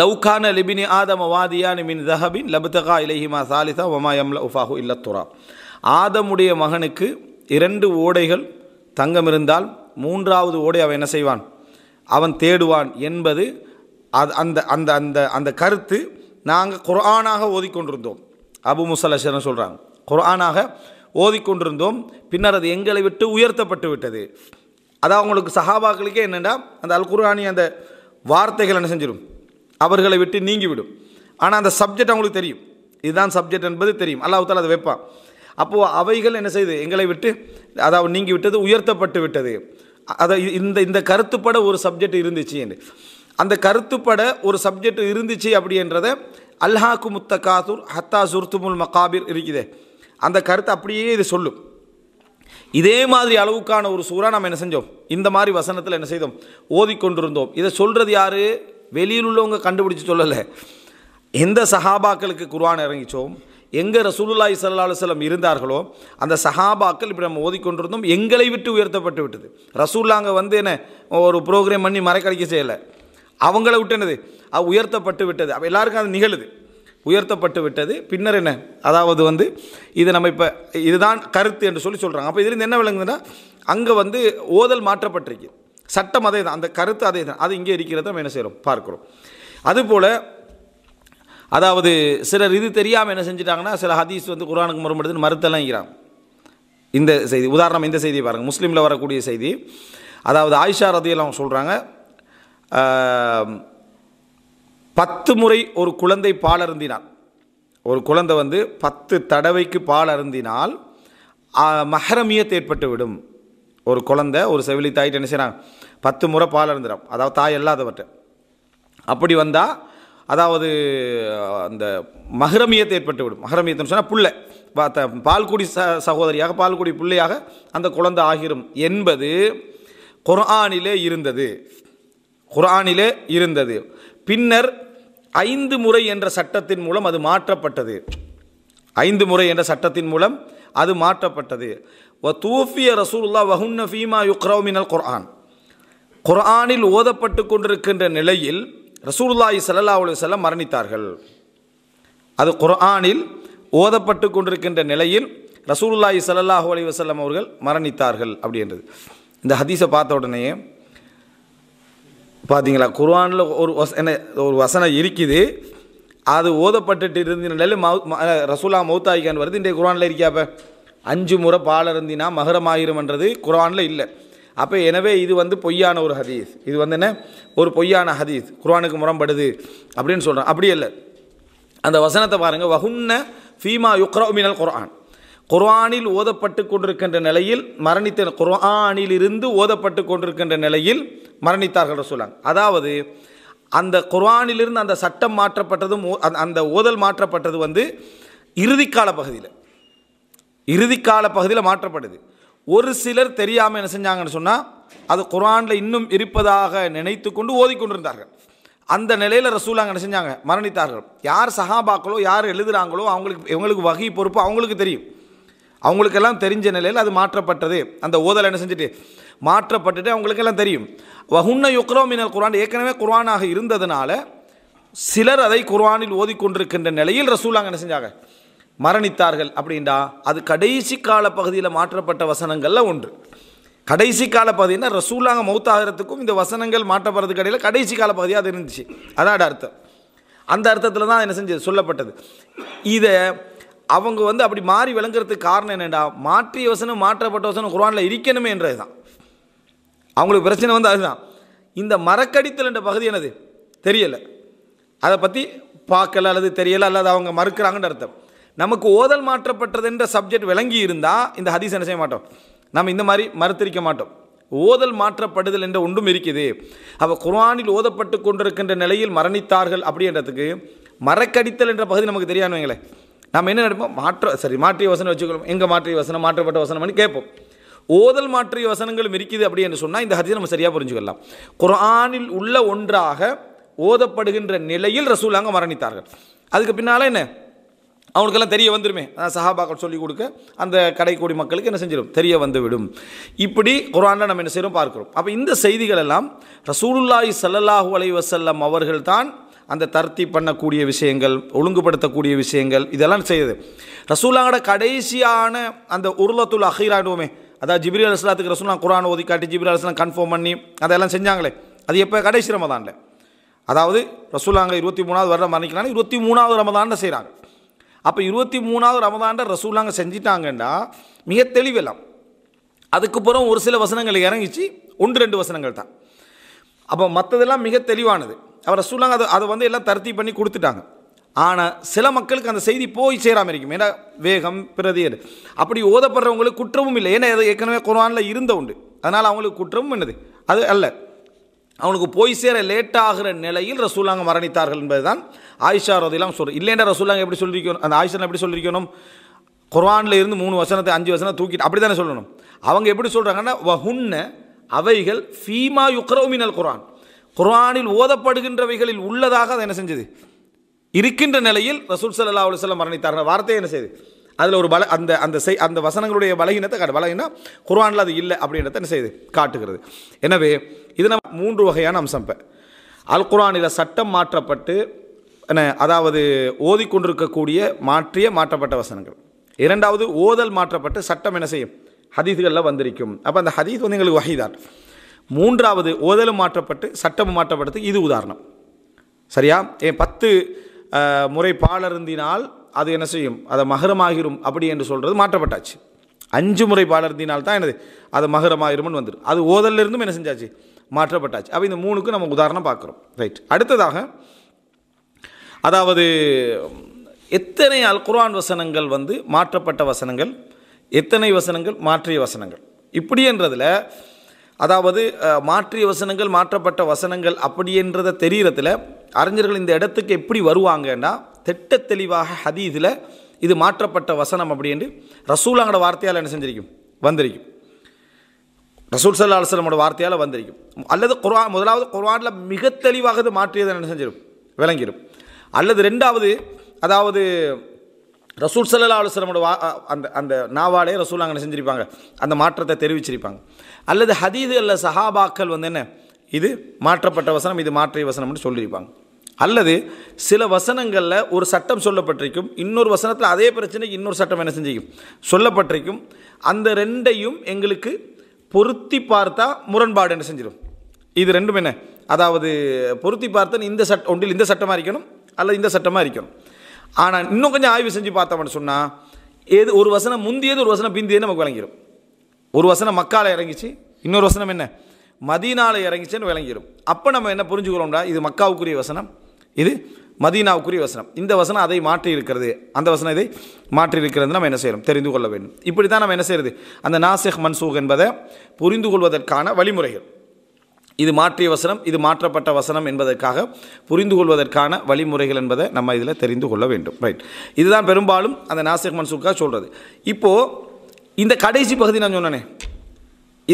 லவ்கான லிபினி ஆதம வாதியான மின் தஹபின் லபுதகா இலஹிமா சாலிசா ஒமா எம்ல உஃபாஹு இல்ல துரா ஆதமுடைய மகனுக்கு இரண்டு ஓடைகள் தங்கம் இருந்தால் மூன்றாவது ஓடை அவன் என்ன செய்வான் அவன் தேடுவான் என்பது அது அந்த அந்த அந்த அந்த கருத்து நாங்கள் குரானாக ஓதிக்கொண்டிருந்தோம் அபு முசல் சொல்கிறாங்க குரானாக ஓதிக்கொண்டிருந்தோம் பின்னர் அது எங்களை விட்டு உயர்த்தப்பட்டு விட்டது அதான் அவங்களுக்கு சஹாபாக்களுக்கே என்னென்னா அந்த அல் குர்ஆனி அந்த வார்த்தைகள் என்ன செஞ்சிடும் அவர்களை விட்டு நீங்கிவிடும் ஆனால் அந்த சப்ஜெக்ட் அவங்களுக்கு தெரியும் இதுதான் சப்ஜெக்ட் என்பது தெரியும் அல்லாஹால அதை வைப்பான் அப்போது அவைகள் என்ன செய்யுது எங்களை விட்டு அதாவது நீங்கி விட்டது உயர்த்தப்பட்டு விட்டது அதை இந்த இந்த கருத்துப்பட ஒரு சப்ஜெக்ட் இருந்துச்சு என்று அந்த கருத்துப்பட ஒரு சப்ஜெக்ட் இருந்துச்சு அப்படின்றத அல்ஹாக்கு முத்த காசூர் ஹத்தா சுர்த்துமுல் மகாபிர் இருக்குதே அந்த கருத்தை அப்படியே இது சொல்லும் இதே மாதிரி அளவுக்கான ஒரு சூறா நம்ம என்ன செஞ்சோம் இந்த மாதிரி வசனத்தில் என்ன செய்தோம் ஓதிக்கொண்டிருந்தோம் இதை சொல்கிறது யார் வெளியில் உள்ளவங்க கண்டுபிடிச்சு சொல்லலை எந்த சஹாபாக்களுக்கு குர்ஆன் இறங்கிச்சோம் எங்கே ரசூலுல்லா சல்லா அலுவலம் இருந்தார்களோ அந்த சஹாபாக்கள் இப்படி நம்ம ஓதிக்கொண்டிருந்தோம் எங்களை விட்டு உயர்த்தப்பட்டு விட்டது ரசூல்லா அங்கே வந்து என்ன ஒரு ப்ரோக்ராம் பண்ணி மறைக்கடிக்க செய்யலை அவங்கள விட்டு என்னது அது உயர்த்தப்பட்டு விட்டது எல்லாருக்கும் அது நிகழுது உயர்த்தப்பட்டு விட்டது பின்னர் என்ன அதாவது வந்து இது நம்ம இப்போ இதுதான் கருத்து என்று சொல்லி சொல்கிறாங்க அப்போ இதுலேருந்து என்ன விளங்குதுன்னா அங்கே வந்து ஓதல் மாற்றப்பட்டிருக்கு சட்டம் அதே தான் அந்த கருத்து அதே தான் அது இங்கே இருக்கிறத நம்ம என்ன செய்கிறோம் பார்க்குறோம் அதுபோல் அதாவது சிலர் இது தெரியாமல் என்ன செஞ்சிட்டாங்கன்னா சில ஹதீஸ் வந்து குரானுக்கு முரம்படுதுன்னு மறுத்தலாம்ங்கிறாங்க இந்த செய்தி உதாரணம் இந்த செய்தியை பாருங்கள் முஸ்லீமில் வரக்கூடிய செய்தி அதாவது ஆயிஷா ரதியெல்லாம் சொல்கிறாங்க பத்து முறை ஒரு குழந்தை பால் அருந்தினார் ஒரு குழந்தை வந்து பத்து தடவைக்கு பால் அருந்தினால் மஹரமியத் ஏற்பட்டுவிடும் ஒரு குழந்தை ஒரு செவிலி தாயிட்ட என்ன செய்கிறாங்க பத்து முறை பால் அருந்துடும் அதாவது தாய் இல்லாதவற்ற அப்படி வந்தால் அதாவது அந்த மஹரமியத் ஏற்பட்டு விடும் மகரமியத்துன்னு சொன்னால் புள்ளை பால்குடி ச சகோதரியாக பால்குடி பிள்ளையாக அந்த குழந்தை ஆகிரும் என்பது குர்ஆனிலே இருந்தது குர்ஆனிலே இருந்தது பின்னர் ஐந்து முறை என்ற சட்டத்தின் மூலம் அது மாற்றப்பட்டது ஐந்து முறை என்ற சட்டத்தின் மூலம் அது மாற்றப்பட்டது வ தூஃபிய ரசூல்லா வஹுன்ன ஃபீமா யுக்ரவுமினல் குர்ஆன் குர்ஆனில் ஓதப்பட்டு கொண்டிருக்கின்ற நிலையில் ரசூல்லாய் சல்லா அலி செல்லம் மரணித்தார்கள் அது குர்ஆனில் ஓதப்பட்டு கொண்டிருக்கின்ற நிலையில் ரசூல்லாய் சல்லாஹூ அலி வசல்லம் அவர்கள் மரணித்தார்கள் அப்படின்றது இந்த ஹதீஸை பார்த்த உடனேயே பார்த்தீங்களா குர்வானில் ஒரு வச என்ன ஒரு வசனம் இருக்குது அது ஓதப்பட்டுட்டு இருந்தினாலே மவு ரசூலா மௌத்தாயிகான் வருது இன்றைய குரானில் இருக்காப்ப அஞ்சு முறை பால் இருந்தினா மகரமாயிரும்ன்றது குரானில் இல்லை அப்போ எனவே இது வந்து பொய்யான ஒரு ஹதீஸ் இது வந்து என்ன ஒரு பொய்யான ஹதீஸ் குரானுக்கு முரம்படுது அப்படின்னு சொல்கிறோம் அப்படி இல்லை அந்த வசனத்தை பாருங்கள் வகுன்ன ஃபீமா யுக்ரோமினல் குரான் குர்ஆனில் ஓதப்பட்டு கொண்டிருக்கின்ற நிலையில் மரணித்த இருந்து ஓதப்பட்டு கொண்டிருக்கின்ற நிலையில் மரணித்தார்கள் ரசூலான் அதாவது அந்த குர்ஆனிலிருந்து அந்த சட்டம் மாற்றப்பட்டதும் அந்த ஓதல் மாற்றப்பட்டது வந்து இறுதிக்கால பகுதியில் இறுதிக்கால பகுதியில் மாற்றப்படுது ஒரு சிலர் தெரியாமல் என்ன செஞ்சாங்கன்னு சொன்னால் அது குரானில் இன்னும் இருப்பதாக நினைத்து கொண்டு ஓதிக்கொண்டிருந்தார்கள் அந்த நிலையில் ரசூலாங்க என்ன செஞ்சாங்க மரணித்தார்கள் யார் சஹாபாக்களோ யார் எழுதுகிறாங்களோ அவங்களுக்கு இவங்களுக்கு வகை பொறுப்பு அவங்களுக்கு தெரியும் அவங்களுக்கெல்லாம் தெரிஞ்ச நிலையில் அது மாற்றப்பட்டது அந்த ஓதல் என்ன செஞ்சுட்டு மாற்றப்பட்டுட்டு அவங்களுக்கெல்லாம் தெரியும் வஹுன்ன யுக்ரோ மினல் குரான் ஏற்கனவே குர்வானாக இருந்ததுனால சிலர் அதை குர்வானில் ஓதிக்கொண்டிருக்கின்ற நிலையில் ரசூல் அங்கே என்ன செஞ்சாங்க மரணித்தார்கள் அப்படின்டா அது கடைசி கால பகுதியில் மாற்றப்பட்ட வசனங்களில் ஒன்று கடைசி கால பகுதினா ரசூலாங்க மௌத்தாகிறதுக்கும் இந்த வசனங்கள் மாற்றப்படுறதுக்கு இடையில் கடைசி கால பகுதியாக அது இருந்துச்சு அதான் அர்த்தம் அந்த அர்த்தத்தில் தான் என்ன செஞ்சது சொல்லப்பட்டது இதை அவங்க வந்து அப்படி மாறி விளங்குறதுக்கு காரணம் என்னென்னா மாற்றிய வசனம் மாற்றப்பட்ட வசனம் குரானில் இருக்கணுமே என்றது தான் அவங்களுக்கு பிரச்சனை வந்து அதுதான் இந்த மரக்கடித்தல் என்ற பகுதி என்னது தெரியலை அதை பற்றி பார்க்கல அல்லது தெரியலை அல்லது அவங்க மறுக்கிறாங்கன்னு அர்த்தம் நமக்கு ஓதல் மாற்றப்பட்டது என்ற சப்ஜெக்ட் விளங்கி இருந்தால் இந்த ஹதீஸ் என்ன செய்ய மாட்டோம் நம்ம இந்த மாதிரி மறுத்திருக்க மாட்டோம் ஓதல் மாற்றப்படுதல் என்ற ஒன்றும் இருக்குது அப்போ குர்ஆனில் ஓதப்பட்டு கொண்டிருக்கின்ற நிலையில் மரணித்தார்கள் அப்படின்றதுக்கு மரக்கடித்தல் என்ற பகுதி நமக்கு தெரியாமல் வைங்களேன் நம்ம என்ன நினைப்போம் மாற்ற சரி மாற்றிய வசனம் வச்சுக்கிறோம் எங்கே மாற்றிய வசனம் மாற்றப்பட்ட வசனம் பண்ணி கேட்போம் ஓதல் மாற்றிய வசனங்களும் இருக்குது அப்படி என்று சொன்னால் இந்த ஹதீஸை நம்ம சரியாக புரிஞ்சுக்கலாம் குரானில் உள்ள ஒன்றாக ஓதப்படுகின்ற நிலையில் ரசூல் அங்கே மரணித்தார்கள் அதுக்கு பின்னால் என்ன அவனுக்கெல்லாம் தெரிய அதான் சஹாபாக்கள் சொல்லிக் கொடுக்க அந்த கடைக்கோடி மக்களுக்கு என்ன செஞ்சிடும் தெரிய வந்துவிடும் இப்படி குரானில் நம்ம என்ன செய்கிறோம் பார்க்குறோம் அப்போ இந்த செய்திகள் எல்லாம் ரசூலுல்லாய் சல்லாஹூ அலை வசல்லம் அவர்கள் தான் அந்த தர்த்தி பண்ணக்கூடிய விஷயங்கள் ஒழுங்குபடுத்தக்கூடிய விஷயங்கள் இதெல்லாம் செய்யுது ரசூலாங்கட கடைசியான அந்த உருளத்துல் அகைராடுவோமே அதாவது ஜிப்ரி அலுவலாத்துக்கு ரசூலாம் குரான் ஓதி காட்டி ஜிபிரி அலுவலாம் கன்ஃபார்ம் பண்ணி அதெல்லாம் செஞ்சாங்களே அது எப்போ கடைசி ரமதானில் அதாவது ரசூலாங்க இருபத்தி மூணாவது வருடம் மரணிக்கிறாங்க இருபத்தி மூணாவது ரமதானில் செய்கிறாங்க அப்போ இருபத்தி மூணாவது ரமதாண்ட ரசூலாங்க செஞ்சிட்டாங்கன்னா மிக தெளிவெல்லாம் அதுக்கப்புறம் ஒரு சில வசனங்கள் இறங்கிச்சு ஒன்று ரெண்டு வசனங்கள் தான் அப்போ மற்றதெல்லாம் மிக தெளிவானது அவர் ரசூலாங்க அதை அதை வந்து எல்லாம் தருத்தி பண்ணி கொடுத்துட்டாங்க ஆனால் சில மக்களுக்கு அந்த செய்தி போய் சேராமல் இருக்கும் ஏன்னா வேகம் பிரதியது அப்படி ஓதப்படுறவங்களுக்கு குற்றமும் இல்லை ஏன்னா ஏற்கனவே குரானில் இருந்த உண்டு அதனால் அவங்களுக்கு குற்றமும் என்னது அது அல்ல அவனுக்கு போய் சேர லேட்டாகிற நிலையில் ரசூலாங்க மரணித்தார்கள் என்பதுதான் ஆயிஷா ரதையெல்லாம் சொல்கிறோம் இல்லைன்னா ரசூலாங்க எப்படி சொல்லியிருக்கணும் அந்த ஆயிஷா எப்படி சொல்லியிருக்கணும் குரானில் இருந்து மூணு வசனத்தை அஞ்சு வசனம் தூக்கிட்டு அப்படி தானே சொல்லணும் அவங்க எப்படி சொல்கிறாங்கன்னா வஹுன்ன அவைகள் ஃபீமா யுக்ரோமினல் குரான் குரானில் ஓதப்படுகின்றவைகளில் உள்ளதாக அதை என்ன செஞ்சது இருக்கின்ற நிலையில் ரசூல் சல்லா சொல்லம் மரணித்தார்கள் வார்த்தையை என்ன செய்யுது அதில் ஒரு பல அந்த அந்த செய் அந்த வசனங்களுடைய பலகீனத்தை காட்டு பலகீனா குர்வானில் அது இல்லை அப்படின்றத என்ன செய்யுது காட்டுகிறது எனவே இது நம்ம மூன்று வகையான அம்சம் இப்போ அல் குரானில் சட்டம் மாற்றப்பட்டு என்ன அதாவது ஓதிக்கொண்டிருக்கக்கூடிய மாற்றிய மாற்றப்பட்ட வசனங்கள் இரண்டாவது ஓதல் மாற்றப்பட்டு சட்டம் என்ன செய்யும் ஹதீதுகளில் வந்திருக்கும் அப்போ அந்த ஹதீஸ் வந்து எங்களுக்கு வகைதான் மூன்றாவது ஓதலும் மாற்றப்பட்டு சட்டம் மாற்றப்பட்டது இது உதாரணம் சரியா ஏன் பத்து முறை பாலருந்தினால் அது என்ன செய்யும் அதை மகரமாகிரும் அப்படி என்று சொல்கிறது மாற்றப்பட்டாச்சு அஞ்சு முறை பாலருந்தினால் தான் என்னது அது மகரமாகிரும்னு வந்துடும் அது ஓதல்ல இருந்தும் என்ன செஞ்சாச்சு மாற்றப்பட்டாச்சு அப்போ இந்த மூணுக்கு நம்ம உதாரணம் பார்க்குறோம் ரைட் அடுத்ததாக அதாவது எத்தனை அல் குர்ஆன் வசனங்கள் வந்து மாற்றப்பட்ட வசனங்கள் எத்தனை வசனங்கள் மாற்றிய வசனங்கள் என்றதில் அதாவது மாற்றிய வசனங்கள் மாற்றப்பட்ட வசனங்கள் அப்படின்றத தெரிகிறதுல அறிஞர்கள் இந்த இடத்துக்கு எப்படி வருவாங்கன்னா திட்ட தெளிவாக ஹதீதில் இது மாற்றப்பட்ட வசனம் அப்படின்ட்டு ரசூலாங்களோட வார்த்தையால் என்ன செஞ்சிருக்கும் வந்திருக்கும் ரசூல் சல்லா அலுவலமோட வார்த்தையால் வந்திருக்கும் அல்லது குர்வா முதலாவது குர்வானில் மிக தெளிவாக இது மாற்றியது என்ன செஞ்சிடும் விளங்கிடும் அல்லது ரெண்டாவது அதாவது ரசூல் சல்லா அலுவலமோட வா அந்த அந்த நாவாலே ரசூல் அங்கே செஞ்சிருப்பாங்க அந்த மாற்றத்தை தெரிவிச்சிருப்பாங்க அல்லது ஹதீது அல்ல சஹாபாக்கள் வந்து என்ன இது மாற்றப்பட்ட வசனம் இது மாற்றிய வசனம்னு சொல்லியிருப்பாங்க அல்லது சில வசனங்களில் ஒரு சட்டம் சொல்லப்பட்டிருக்கும் இன்னொரு வசனத்தில் அதே பிரச்சனைக்கு இன்னொரு சட்டம் என்ன செஞ்சிக்கும் சொல்லப்பட்டிருக்கும் அந்த ரெண்டையும் எங்களுக்கு பொருத்தி பார்த்தா முரண்பாடு என்ன செஞ்சிடும் இது ரெண்டும் என்ன அதாவது பொருத்தி பார்த்தா இந்த சட்ட ஒன்றில் இந்த சட்டமாக இருக்கணும் அல்லது இந்த சட்டமாக இருக்கணும் ஆனால் இன்னும் கொஞ்சம் ஆய்வு செஞ்சு பார்த்தோம்னு சொன்னால் ஏது ஒரு வசனம் முந்தியது ஒரு வசனம் பிந்தியது நமக்கு விளங்கிடும் ஒரு வசனம் மக்கால் இறங்கிச்சு இன்னொரு வசனம் என்ன மதினால இறங்கிச்சுன்னு விளங்கிடும் அப்போ நம்ம என்ன புரிஞ்சுக்கிறோம்டா இது மக்காவுக்குரிய வசனம் இது மதீனாவுக்குரிய வசனம் இந்த வசனம் அதை மாற்றி இருக்கிறது அந்த வசனம் இதை மாற்றி இருக்கிறது நம்ம என்ன செய்யணும் தெரிந்து கொள்ள வேண்டும் இப்படி தான் நம்ம என்ன செய்யறது அந்த நாசிக் மன்சூக் என்பதை புரிந்து கொள்வதற்கான வழிமுறைகள் இது மாற்றிய வசனம் இது மாற்றப்பட்ட வசனம் என்பதற்காக புரிந்து கொள்வதற்கான வழிமுறைகள் என்பதை நம்ம இதில் தெரிந்து கொள்ள வேண்டும் ரைட் இதுதான் பெரும்பாலும் அந்த நாசிக் மன்சூக்காக சொல்கிறது இப்போது இந்த கடைசி பகுதி நான் சொன்னேனே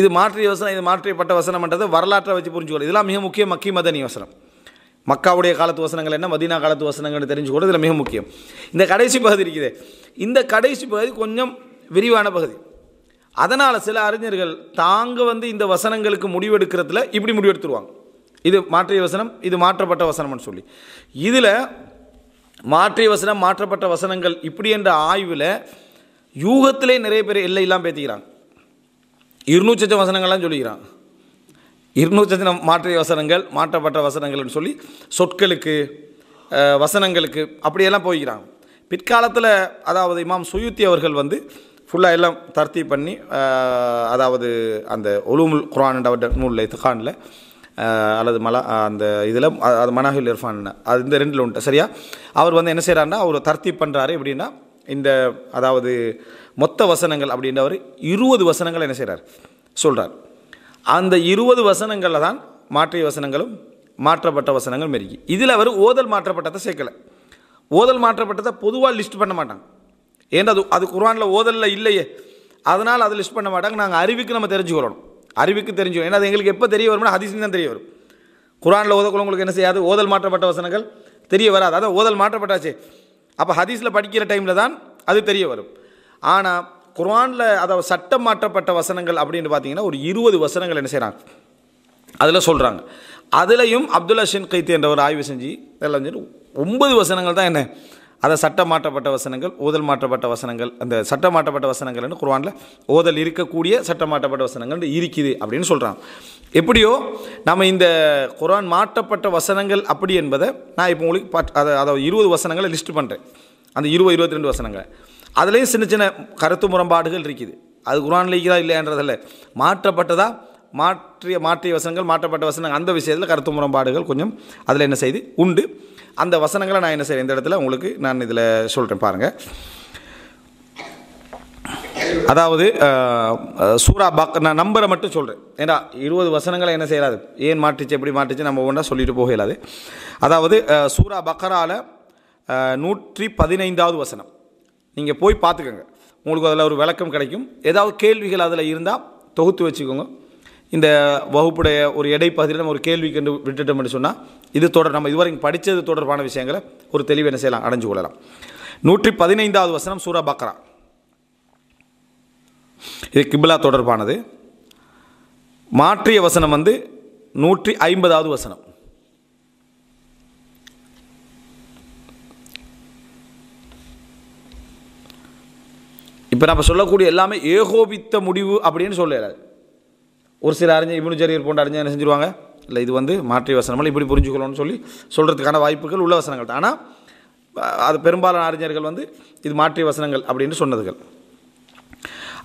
இது மாற்றிய வசனம் இது மாற்றியப்பட்ட வசனம்ன்றது வரலாற்றை வச்சு புரிஞ்சுக்கணும் இதெல்லாம் மிக முக்கிய மக்கி மதனி வசனம் மக்காவுடைய காலத்து வசனங்கள் என்ன மதீனா காலத்து வசனங்கள்னு தெரிஞ்சுக்கூட இதில் மிக முக்கியம் இந்த கடைசி பகுதி இருக்குது இந்த கடைசி பகுதி கொஞ்சம் விரிவான பகுதி அதனால் சில அறிஞர்கள் தாங்க வந்து இந்த வசனங்களுக்கு முடிவெடுக்கிறதுல இப்படி முடிவெடுத்துருவாங்க இது மாற்றிய வசனம் இது மாற்றப்பட்ட வசனம்னு சொல்லி இதில் மாற்றிய வசனம் மாற்றப்பட்ட வசனங்கள் இப்படி என்ற ஆய்வில் யூகத்திலே நிறைய பேர் எல்லையெல்லாம் பேத்திக்கிறாங்க இருநூற்றி வசனங்கள்லாம் சொல்லிக்கிறான் இருநூற்றி மாற்றிய வசனங்கள் மாற்றப்பட்ட வசனங்கள்னு சொல்லி சொற்களுக்கு வசனங்களுக்கு அப்படியெல்லாம் போய்கிறாங்க பிற்காலத்தில் அதாவது இமாம் சுயுத்தி அவர்கள் வந்து ஃபுல்லாக எல்லாம் தர்த்தி பண்ணி அதாவது அந்த ஒலுமுல் குரான்ன்ற நூலில் இத்துகானில் அல்லது மலா அந்த இதில் அது மனாஹில் இரஃபான் அது இந்த ரெண்டில் உண்டு சரியா அவர் வந்து என்ன செய்கிறாருன்னா அவர் தர்த்தி பண்ணுறாரு எப்படின்னா இந்த அதாவது மொத்த வசனங்கள் அப்படின்றவர் இருபது வசனங்கள் என்ன செய்கிறார் சொல்கிறார் அந்த இருபது வசனங்களில் தான் மாற்றிய வசனங்களும் மாற்றப்பட்ட வசனங்கள் இருக்கு இதில் அவர் ஓதல் மாற்றப்பட்டதை சேர்க்கலை ஓதல் மாற்றப்பட்டதை பொதுவாக லிஸ்ட் பண்ண மாட்டாங்க ஏன்னா அது அது குர்வானில் ஓதலில் இல்லையே அதனால் அதை லிஸ்ட் பண்ண மாட்டாங்க நாங்கள் அறிவுக்கு நம்ம தெரிஞ்சுக்கொள்ளணும் அறிவுக்கு தெரிஞ்சுக்கணும் ஏன்னா அது எங்களுக்கு எப்போ தெரிய வரும்னா அதிசயம் தான் தெரிய வரும் குரானில் ஓதக்குள்ள உங்களுக்கு என்ன செய்யாது ஓதல் மாற்றப்பட்ட வசனங்கள் தெரிய வராது அதான் ஓதல் மாற்றப்பட்டாச்சு அப்போ ஹதீஸில் படிக்கிற டைமில் தான் அது தெரிய வரும் ஆனால் குர்ஆனில் அதாவது சட்டம் மாற்றப்பட்ட வசனங்கள் அப்படின்னு பார்த்தீங்கன்னா ஒரு இருபது வசனங்கள் என்ன செய்கிறாங்க அதில் சொல்கிறாங்க அதுலேயும் அப்துல்லா ஷின் கைத்து என்றவர் ஆய்வு செஞ்சு அதெல்லாம் செஞ்சு ஒன்பது வசனங்கள் தான் என்ன அதை சட்டம் மாற்றப்பட்ட வசனங்கள் ஓதல் மாற்றப்பட்ட வசனங்கள் அந்த சட்டம் மாற்றப்பட்ட வசனங்கள்னு குர்வானில் ஓதல் இருக்கக்கூடிய சட்டம் மாற்றப்பட்ட வசனங்கள் இருக்குது அப்படின்னு சொல்கிறாங்க எப்படியோ நம்ம இந்த குரான் மாற்றப்பட்ட வசனங்கள் அப்படி என்பதை நான் இப்போ உங்களுக்கு அதை அதை இருபது வசனங்களை லிஸ்ட் பண்ணுறேன் அந்த இருபது இருபத்தி ரெண்டு வசனங்களை அதுலேயும் சின்ன சின்ன கருத்து முரண்பாடுகள் இருக்குது அது குரான் லீக்குதா இல்லைன்றதில்ல மாற்றப்பட்டதா மாற்றிய மாற்றிய வசனங்கள் மாற்றப்பட்ட வசனங்கள் அந்த விஷயத்தில் கருத்து முரண்பாடுகள் கொஞ்சம் அதில் என்ன செய்து உண்டு அந்த வசனங்களை நான் என்ன செய்கிறேன் இந்த இடத்துல உங்களுக்கு நான் இதில் சொல்கிறேன் பாருங்கள் அதாவது சூரா பக் நான் நம்பரை மட்டும் சொல்கிறேன் ஏன்னா இருபது வசனங்களை என்ன செய்யலாது ஏன் மாற்றிச்சு எப்படி மாற்றிச்சு நம்ம ஒன்றா சொல்லிட்டு போக இயலாது அதாவது சூரா பக்கராவில் நூற்றி பதினைந்தாவது வசனம் நீங்கள் போய் பார்த்துக்கோங்க உங்களுக்கு அதில் ஒரு விளக்கம் கிடைக்கும் ஏதாவது கேள்விகள் அதில் இருந்தால் தொகுத்து வச்சுக்கோங்க இந்த வகுப்புடைய ஒரு இடைப்பகுதியில் நம்ம ஒரு கேள்வி கண்டு விட்டுட்டோம்னு சொன்னால் இது தொடர் நம்ம இதுவரை படித்தது தொடர்பான விஷயங்களை ஒரு தெளிவு என்ன செய்யலாம் அடைஞ்சு கொள்ளலாம் நூற்றி பதினைந்தாவது வசனம் சூரா பக்ரா இது கிபிலா தொடர்பானது மாற்றிய வசனம் வந்து நூற்றி ஐம்பதாவது வசனம் இப்போ நம்ம சொல்லக்கூடிய எல்லாமே ஏகோபித்த முடிவு அப்படின்னு சொல்லலாது ஒரு சில அறிஞர் இவனு ஜரியர் போன்ற அறிஞர் என்ன செஞ்சுருவாங்க இல்லை இது வந்து மாற்றி வசனங்கள் இப்படி புரிஞ்சுக்கணும்னு சொல்லி சொல்கிறதுக்கான வாய்ப்புகள் உள்ள வசனங்கள் தான் ஆனால் அது பெரும்பாலான அறிஞர்கள் வந்து இது மாற்றி வசனங்கள் அப்படின்னு சொன்னதுகள்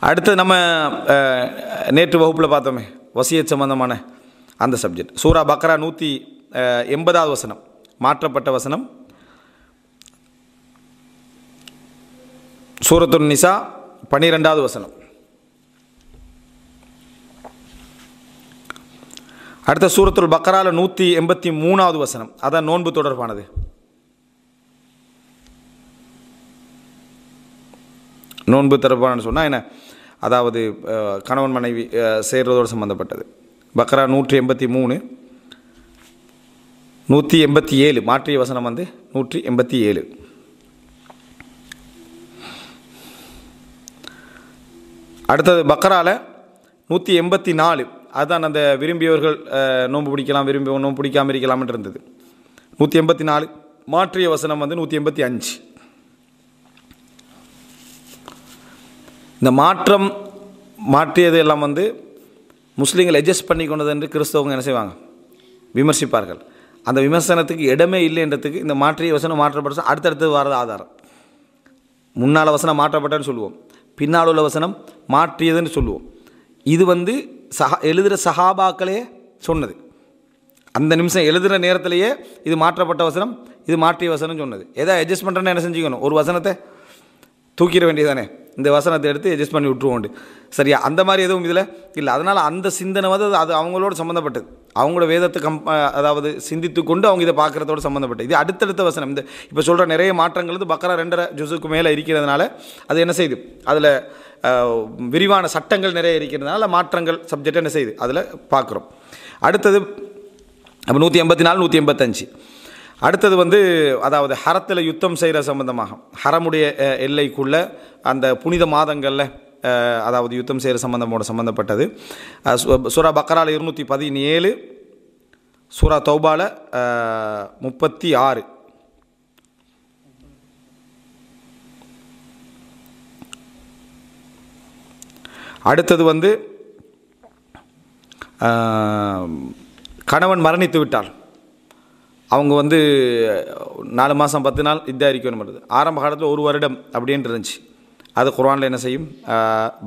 அடுத்து நம்ம நேற்று வகுப்பில் பார்த்தோமே வசிய சம்பந்தமான அந்த சப்ஜெக்ட் சூரா பக்ரா நூற்றி எண்பதாவது வசனம் மாற்றப்பட்ட வசனம் சூரத்துன் நிசா பன்னிரெண்டாவது வசனம் அடுத்த சூரத்துல் பக்கரால நூற்றி எண்பத்தி மூணாவது வசனம் அதான் நோன்பு தொடர்பானது நோன்பு தொடர்பானு சொன்னால் என்ன அதாவது கணவன் மனைவி சேர்றதோடு சம்மந்தப்பட்டது பக்ரா நூற்றி எண்பத்தி மூணு நூற்றி எண்பத்தி ஏழு மாற்றிய வசனம் வந்து நூற்றி எண்பத்தி ஏழு அடுத்தது பக்கராவில் நூற்றி எண்பத்தி நாலு அதுதான் அந்த விரும்பியவர்கள் நோன்பு பிடிக்கலாம் விரும்பி நோன்பு பிடிக்காமல் இருக்கலாம்னு இருந்தது நூற்றி எண்பத்தி நாலு மாற்றிய வசனம் வந்து நூற்றி எண்பத்தி அஞ்சு இந்த மாற்றம் மாற்றியது எல்லாம் வந்து முஸ்லீம்கள் அட்ஜஸ்ட் பண்ணி கொண்டது என்று கிறிஸ்தவங்க என்ன செய்வாங்க விமர்சிப்பார்கள் அந்த விமர்சனத்துக்கு இடமே இல்லைன்றதுக்கு இந்த மாற்றிய வசனம் மாற்றப்பட்ட அடுத்தடுத்து வரது ஆதாரம் முன்னால் வசனம் மாற்றப்பட்டன்னு சொல்லுவோம் பின்னால் உள்ள வசனம் மாற்றியதுன்னு சொல்லுவோம் இது வந்து சஹா எழுதுகிற சஹாபாக்களே சொன்னது அந்த நிமிஷம் எழுதுகிற நேரத்திலேயே இது மாற்றப்பட்ட வசனம் இது மாற்றிய வசனம் சொன்னது எதாவது அட்ஜஸ்ட் பண்ணுறேன்னு என்ன செஞ்சுக்கணும் ஒரு வசனத்தை தூக்கிட வேண்டியதானே இந்த வசனத்தை எடுத்து அட்ஜஸ்ட் பண்ணி விட்ருவோண்டு சரியா அந்த மாதிரி எதுவும் இதில் இல்லை அதனால் அந்த சிந்தனை வந்து அது அவங்களோட சம்மந்தப்பட்டது அவங்களோட வேதத்தை கம் அதாவது சிந்தித்து கொண்டு அவங்க இதை பார்க்குறதோட சம்மந்தப்பட்டது இது அடுத்தடுத்த வசனம் இந்த இப்போ சொல்கிற நிறைய மாற்றங்கள் வந்து பக்கரா ரெண்டரை ஜூஸுக்கு மேலே இருக்கிறதுனால அது என்ன செய்யுது அதில் விரிவான சட்டங்கள் நிறைய இருக்கிறதுனால மாற்றங்கள் சப்ஜெக்ட் என்ன செய்யுது அதில் பார்க்குறோம் அடுத்தது அப்போ நூற்றி எண்பத்தி நாலு நூற்றி எண்பத்தஞ்சு அடுத்தது வந்து அதாவது ஹரத்தில் யுத்தம் செய்கிற சம்பந்தமாக ஹரமுடைய எல்லைக்குள்ள அந்த புனித மாதங்களில் அதாவது யுத்தம் செய்கிற சம்பந்தமோட சம்மந்தப்பட்டது சுரா பக்கரால் இருநூற்றி பதினேழு சூரா தௌபால முப்பத்தி ஆறு அடுத்தது வந்து கணவன் மரணித்து விட்டாள் அவங்க வந்து நாலு மாதம் பத்து நாள் இதாக இருக்கணும் பண்ணுறது ஆரம்ப காலத்தில் ஒரு வருடம் அப்படின்ட்டு இருந்துச்சு அது குர்வானில் என்ன செய்யும்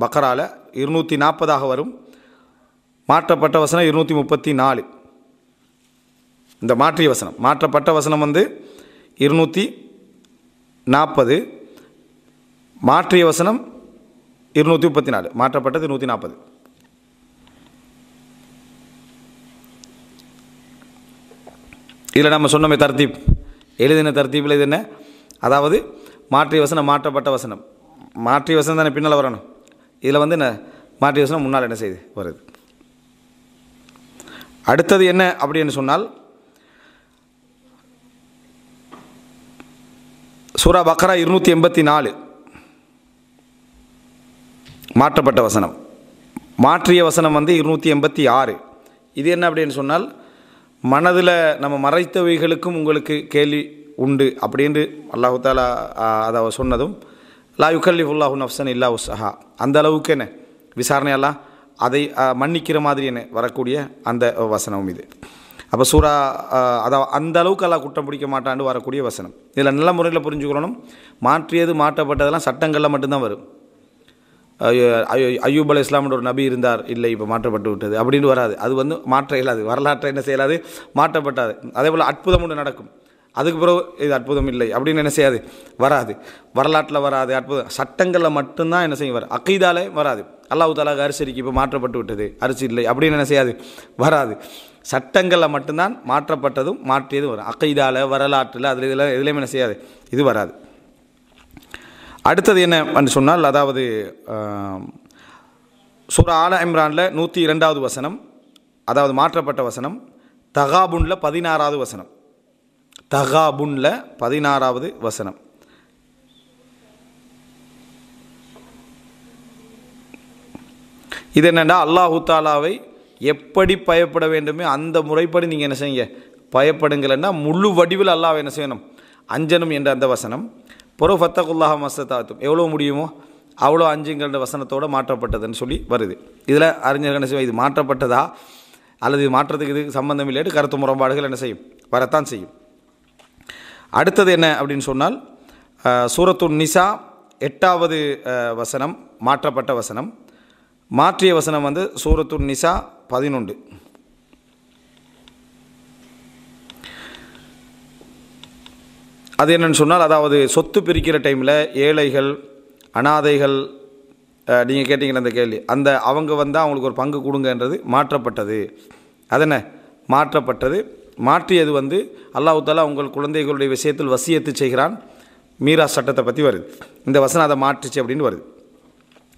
பக்கரால் இருநூற்றி நாற்பதாக வரும் மாற்றப்பட்ட வசனம் இருநூற்றி முப்பத்தி நாலு இந்த மாற்றிய வசனம் மாற்றப்பட்ட வசனம் வந்து இருநூற்றி நாற்பது மாற்றிய வசனம் இருநூற்றி முப்பத்தி நாலு மாற்றப்பட்டது நூற்றி நாற்பது இதில் நம்ம சொன்னோமே தர்த்தீப் எழுதின தர்த்தீப்பில் இது என்ன அதாவது மாற்றிய வசனம் மாற்றப்பட்ட வசனம் மாற்றிய வசனம் தானே பின்னால் வரணும் இதில் வந்து என்ன மாற்றிய வசனம் முன்னால் என்ன செய்யுது வருது அடுத்தது என்ன அப்படின்னு சொன்னால் சூரா பக்ரா இருநூற்றி எண்பத்தி நாலு மாற்றப்பட்ட வசனம் மாற்றிய வசனம் வந்து இருநூற்றி எண்பத்தி ஆறு இது என்ன அப்படின்னு சொன்னால் மனதில் நம்ம மறைத்தவைகளுக்கும் உங்களுக்கு கேள்வி உண்டு அப்படின்னு அல்லாஹு தாலா அதை சொன்னதும் லா ஃபுல்லாஹு நஃப்சன் இல்லா உஸ்ஹா அந்த அளவுக்கு என்ன விசாரணையெல்லாம் அதை மன்னிக்கிற மாதிரி என்ன வரக்கூடிய அந்த வசனம் இது அப்போ சூறா அதை அந்த அளவுக்கு எல்லாம் குற்றம் பிடிக்க மாட்டான்னு வரக்கூடிய வசனம் இதில் நல்ல முறையில் புரிஞ்சுக்கிறோம் மாற்றியது மாற்றப்பட்டதெல்லாம் சட்டங்களில் மட்டும்தான் வரும் ஐயூப் அலை இஸ்லாம்னு ஒரு நபி இருந்தார் இல்லை இப்போ மாற்றப்பட்டு விட்டது அப்படின்னு வராது அது வந்து மாற்ற இயலாது வரலாற்றை என்ன செய்யலாது மாற்றப்பட்டாது அதே போல் அற்புதம் ஒன்று நடக்கும் அதுக்கு பிறகு இது அற்புதம் இல்லை அப்படின்னு என்ன செய்யாது வராது வரலாற்றில் வராது அற்புதம் சட்டங்களில் மட்டும்தான் என்ன செய்யும் வரும் அக்கைதாலே வராது அல்லாஹு தாலாக அரிசிக்கு இப்போ மாற்றப்பட்டு விட்டது அரிசி இல்லை அப்படின்னு என்ன செய்யாது வராது சட்டங்களில் மட்டும்தான் மாற்றப்பட்டதும் மாற்றியதும் வரும் அக்கைதால வரலாற்றில் அதில் இதில் எதுலேயும் என்ன செய்யாது இது வராது அடுத்தது என்ன என்று சொன்னால் அதாவது சூரா ஆல இம்ரானில் நூற்றி இரண்டாவது வசனம் அதாவது மாற்றப்பட்ட வசனம் தகாபுனில் பதினாறாவது வசனம் தகாபுனில் பதினாறாவது வசனம் இது என்னென்னா அல்லாஹுத்தாலாவை தாலாவை எப்படி பயப்பட வேண்டுமே அந்த முறைப்படி நீங்கள் என்ன செய்யுங்க பயப்படுங்களன்னா முழு வடிவில் அல்லாவை என்ன செய்யணும் அஞ்சனும் என்ற அந்த வசனம் பிறகு ஃபத்தகுல்லாக மசத்தாத்தும் எவ்வளோ முடியுமோ அவ்வளோ அஞ்சுங்கிற வசனத்தோடு மாற்றப்பட்டதுன்னு சொல்லி வருது இதில் அறிஞர்கள் என்ன செய்வோம் இது மாற்றப்பட்டதா அல்லது இது மாற்றத்துக்கு இதுக்கு சம்பந்தம் இல்லையாட்டு கருத்து முரண்பாடுகள் என்ன செய்யும் வரத்தான் செய்யும் அடுத்தது என்ன அப்படின்னு சொன்னால் சூரத்து நிசா எட்டாவது வசனம் மாற்றப்பட்ட வசனம் மாற்றிய வசனம் வந்து சூரத்து நிசா பதினொன்று அது என்னென்னு சொன்னால் அதாவது சொத்து பிரிக்கிற டைமில் ஏழைகள் அனாதைகள் நீங்கள் கேட்டிங்கள அந்த கேள்வி அந்த அவங்க வந்தால் அவங்களுக்கு ஒரு பங்கு கொடுங்கன்றது மாற்றப்பட்டது அதென்ன மாற்றப்பட்டது மாற்றியது வந்து அல்லாஹாலா உங்கள் குழந்தைகளுடைய விஷயத்தில் வசியத்து செய்கிறான் மீரா சட்டத்தை பற்றி வருது இந்த வசனம் அதை மாற்றுச்சு அப்படின்னு வருது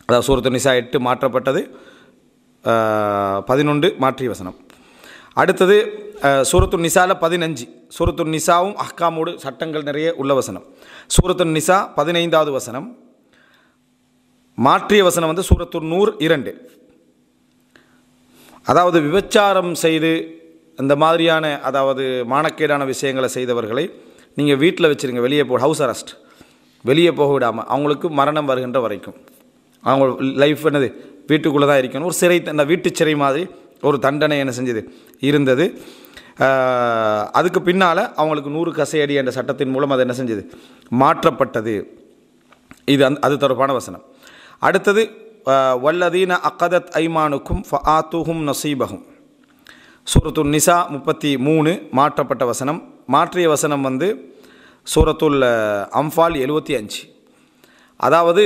அதாவது சூரத்து நிசா எட்டு மாற்றப்பட்டது பதினொன்று மாற்றிய வசனம் அடுத்தது சூரத்து நிசாவில் பதினஞ்சு சூரத்து நிசாவும் அஹ்காமோடு சட்டங்கள் நிறைய உள்ள வசனம் சூரத்து நிசா பதினைந்தாவது வசனம் மாற்றிய வசனம் வந்து சூரத்து நூறு இரண்டு அதாவது விபச்சாரம் செய்து இந்த மாதிரியான அதாவது மானக்கேடான விஷயங்களை செய்தவர்களை நீங்கள் வீட்டில் வச்சுருங்க வெளியே போ ஹவுஸ் அரெஸ்ட் வெளியே போக விடாமல் அவங்களுக்கு மரணம் வருகின்ற வரைக்கும் அவங்க லைஃப் என்னது வீட்டுக்குள்ளே தான் இருக்கணும் ஒரு சிறை அந்த வீட்டு சிறை மாதிரி ஒரு தண்டனை என்ன செஞ்சது இருந்தது அதுக்கு பின்னால் அவங்களுக்கு நூறு கசையடி என்ற சட்டத்தின் மூலம் அது என்ன செஞ்சது மாற்றப்பட்டது இது அந் அது தொடர்பான வசனம் அடுத்தது வல்லதீன அக்கதத் ஐமானுக்கும் ஃபஆத்துஹும் நசீபகும் சூரத்துல் நிசா முப்பத்தி மூணு மாற்றப்பட்ட வசனம் மாற்றிய வசனம் வந்து சூரத்துல் அம்ஃபால் எழுபத்தி அஞ்சு அதாவது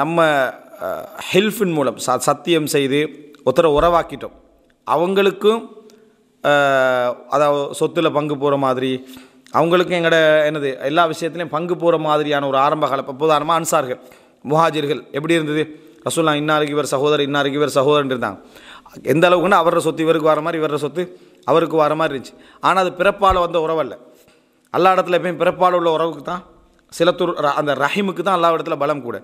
நம்ம ஹெல்ஃபின் மூலம் ச சத்தியம் செய்து ஒருத்தரை உறவாக்கிட்டோம் அவங்களுக்கும் அதாவது சொத்தில் பங்கு போகிற மாதிரி அவங்களுக்கும் எங்களோட என்னது எல்லா விஷயத்துலையும் பங்கு போகிற மாதிரியான ஒரு ஆரம்ப கால உதாரணமாக அன்சார்கள் முஹாஜிர்கள் எப்படி இருந்தது ரசூல்லா இன்னாருக்கு இவர் சகோதரர் இன்னாருக்கு இவர் சகோதரன் இருந்தாங்க எந்த அளவுக்குன்னா அவரோட சொத்து இவருக்கு வர மாதிரி இவரோட சொத்து அவருக்கு வர மாதிரி இருந்துச்சு ஆனால் அது பிறப்பால் வந்த உறவல்ல எல்லா இடத்துல எப்பயும் பிறப்பால் உள்ள உறவுக்கு தான் சில துர் அந்த ரஹிமுக்கு தான் எல்லா இடத்துல பலம் கூட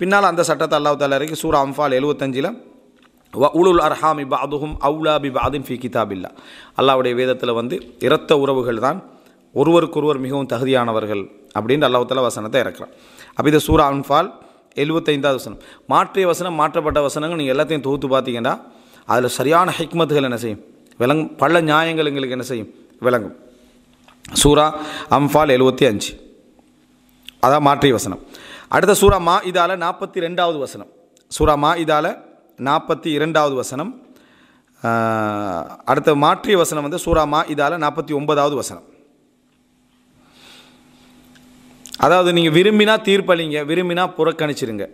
பின்னால் அந்த சட்டத்தை அல்லாஹ் தாலா இறக்கி சூரா அம்ஃபால் எழுவத்தஞ்சில் வ உலுல் அர்ஹாமி பாதுகும் அவுலா பி பாதின் ஃபி கிதாபில்லா அல்லாவுடைய வேதத்தில் வந்து இரத்த உறவுகள் தான் ஒருவருக்கொருவர் மிகவும் தகுதியானவர்கள் அப்படின்னு அல்லாஹால வசனத்தை இறக்குறான் அப்போ இது சூரா அன்பால் எழுபத்தைந்தாவது வசனம் மாற்றிய வசனம் மாற்றப்பட்ட வசனங்கள் நீங்கள் எல்லாத்தையும் தொகுத்து பார்த்தீங்கன்னா அதில் சரியான ஹிக்மத்துகள் என்ன செய்யும் விளங்கும் பல நியாயங்கள் எங்களுக்கு என்ன செய்யும் விளங்கும் சூரா அம்ஃபால் எழுபத்தி அஞ்சு அதான் மாற்றிய வசனம் அடுத்த சூரா மா இதால் நாற்பத்தி ரெண்டாவது வசனம் சூரா மா இதால் நாற்பத்தி இரண்டாவது வசனம் அடுத்த மாற்றிய வசனம் வந்து சூறாமா இதால் நாற்பத்தி ஒன்பதாவது வசனம் அதாவது நீங்கள் விரும்பினா தீர்ப்பளிங்க விரும்பினா புறக்கணிச்சிருங்க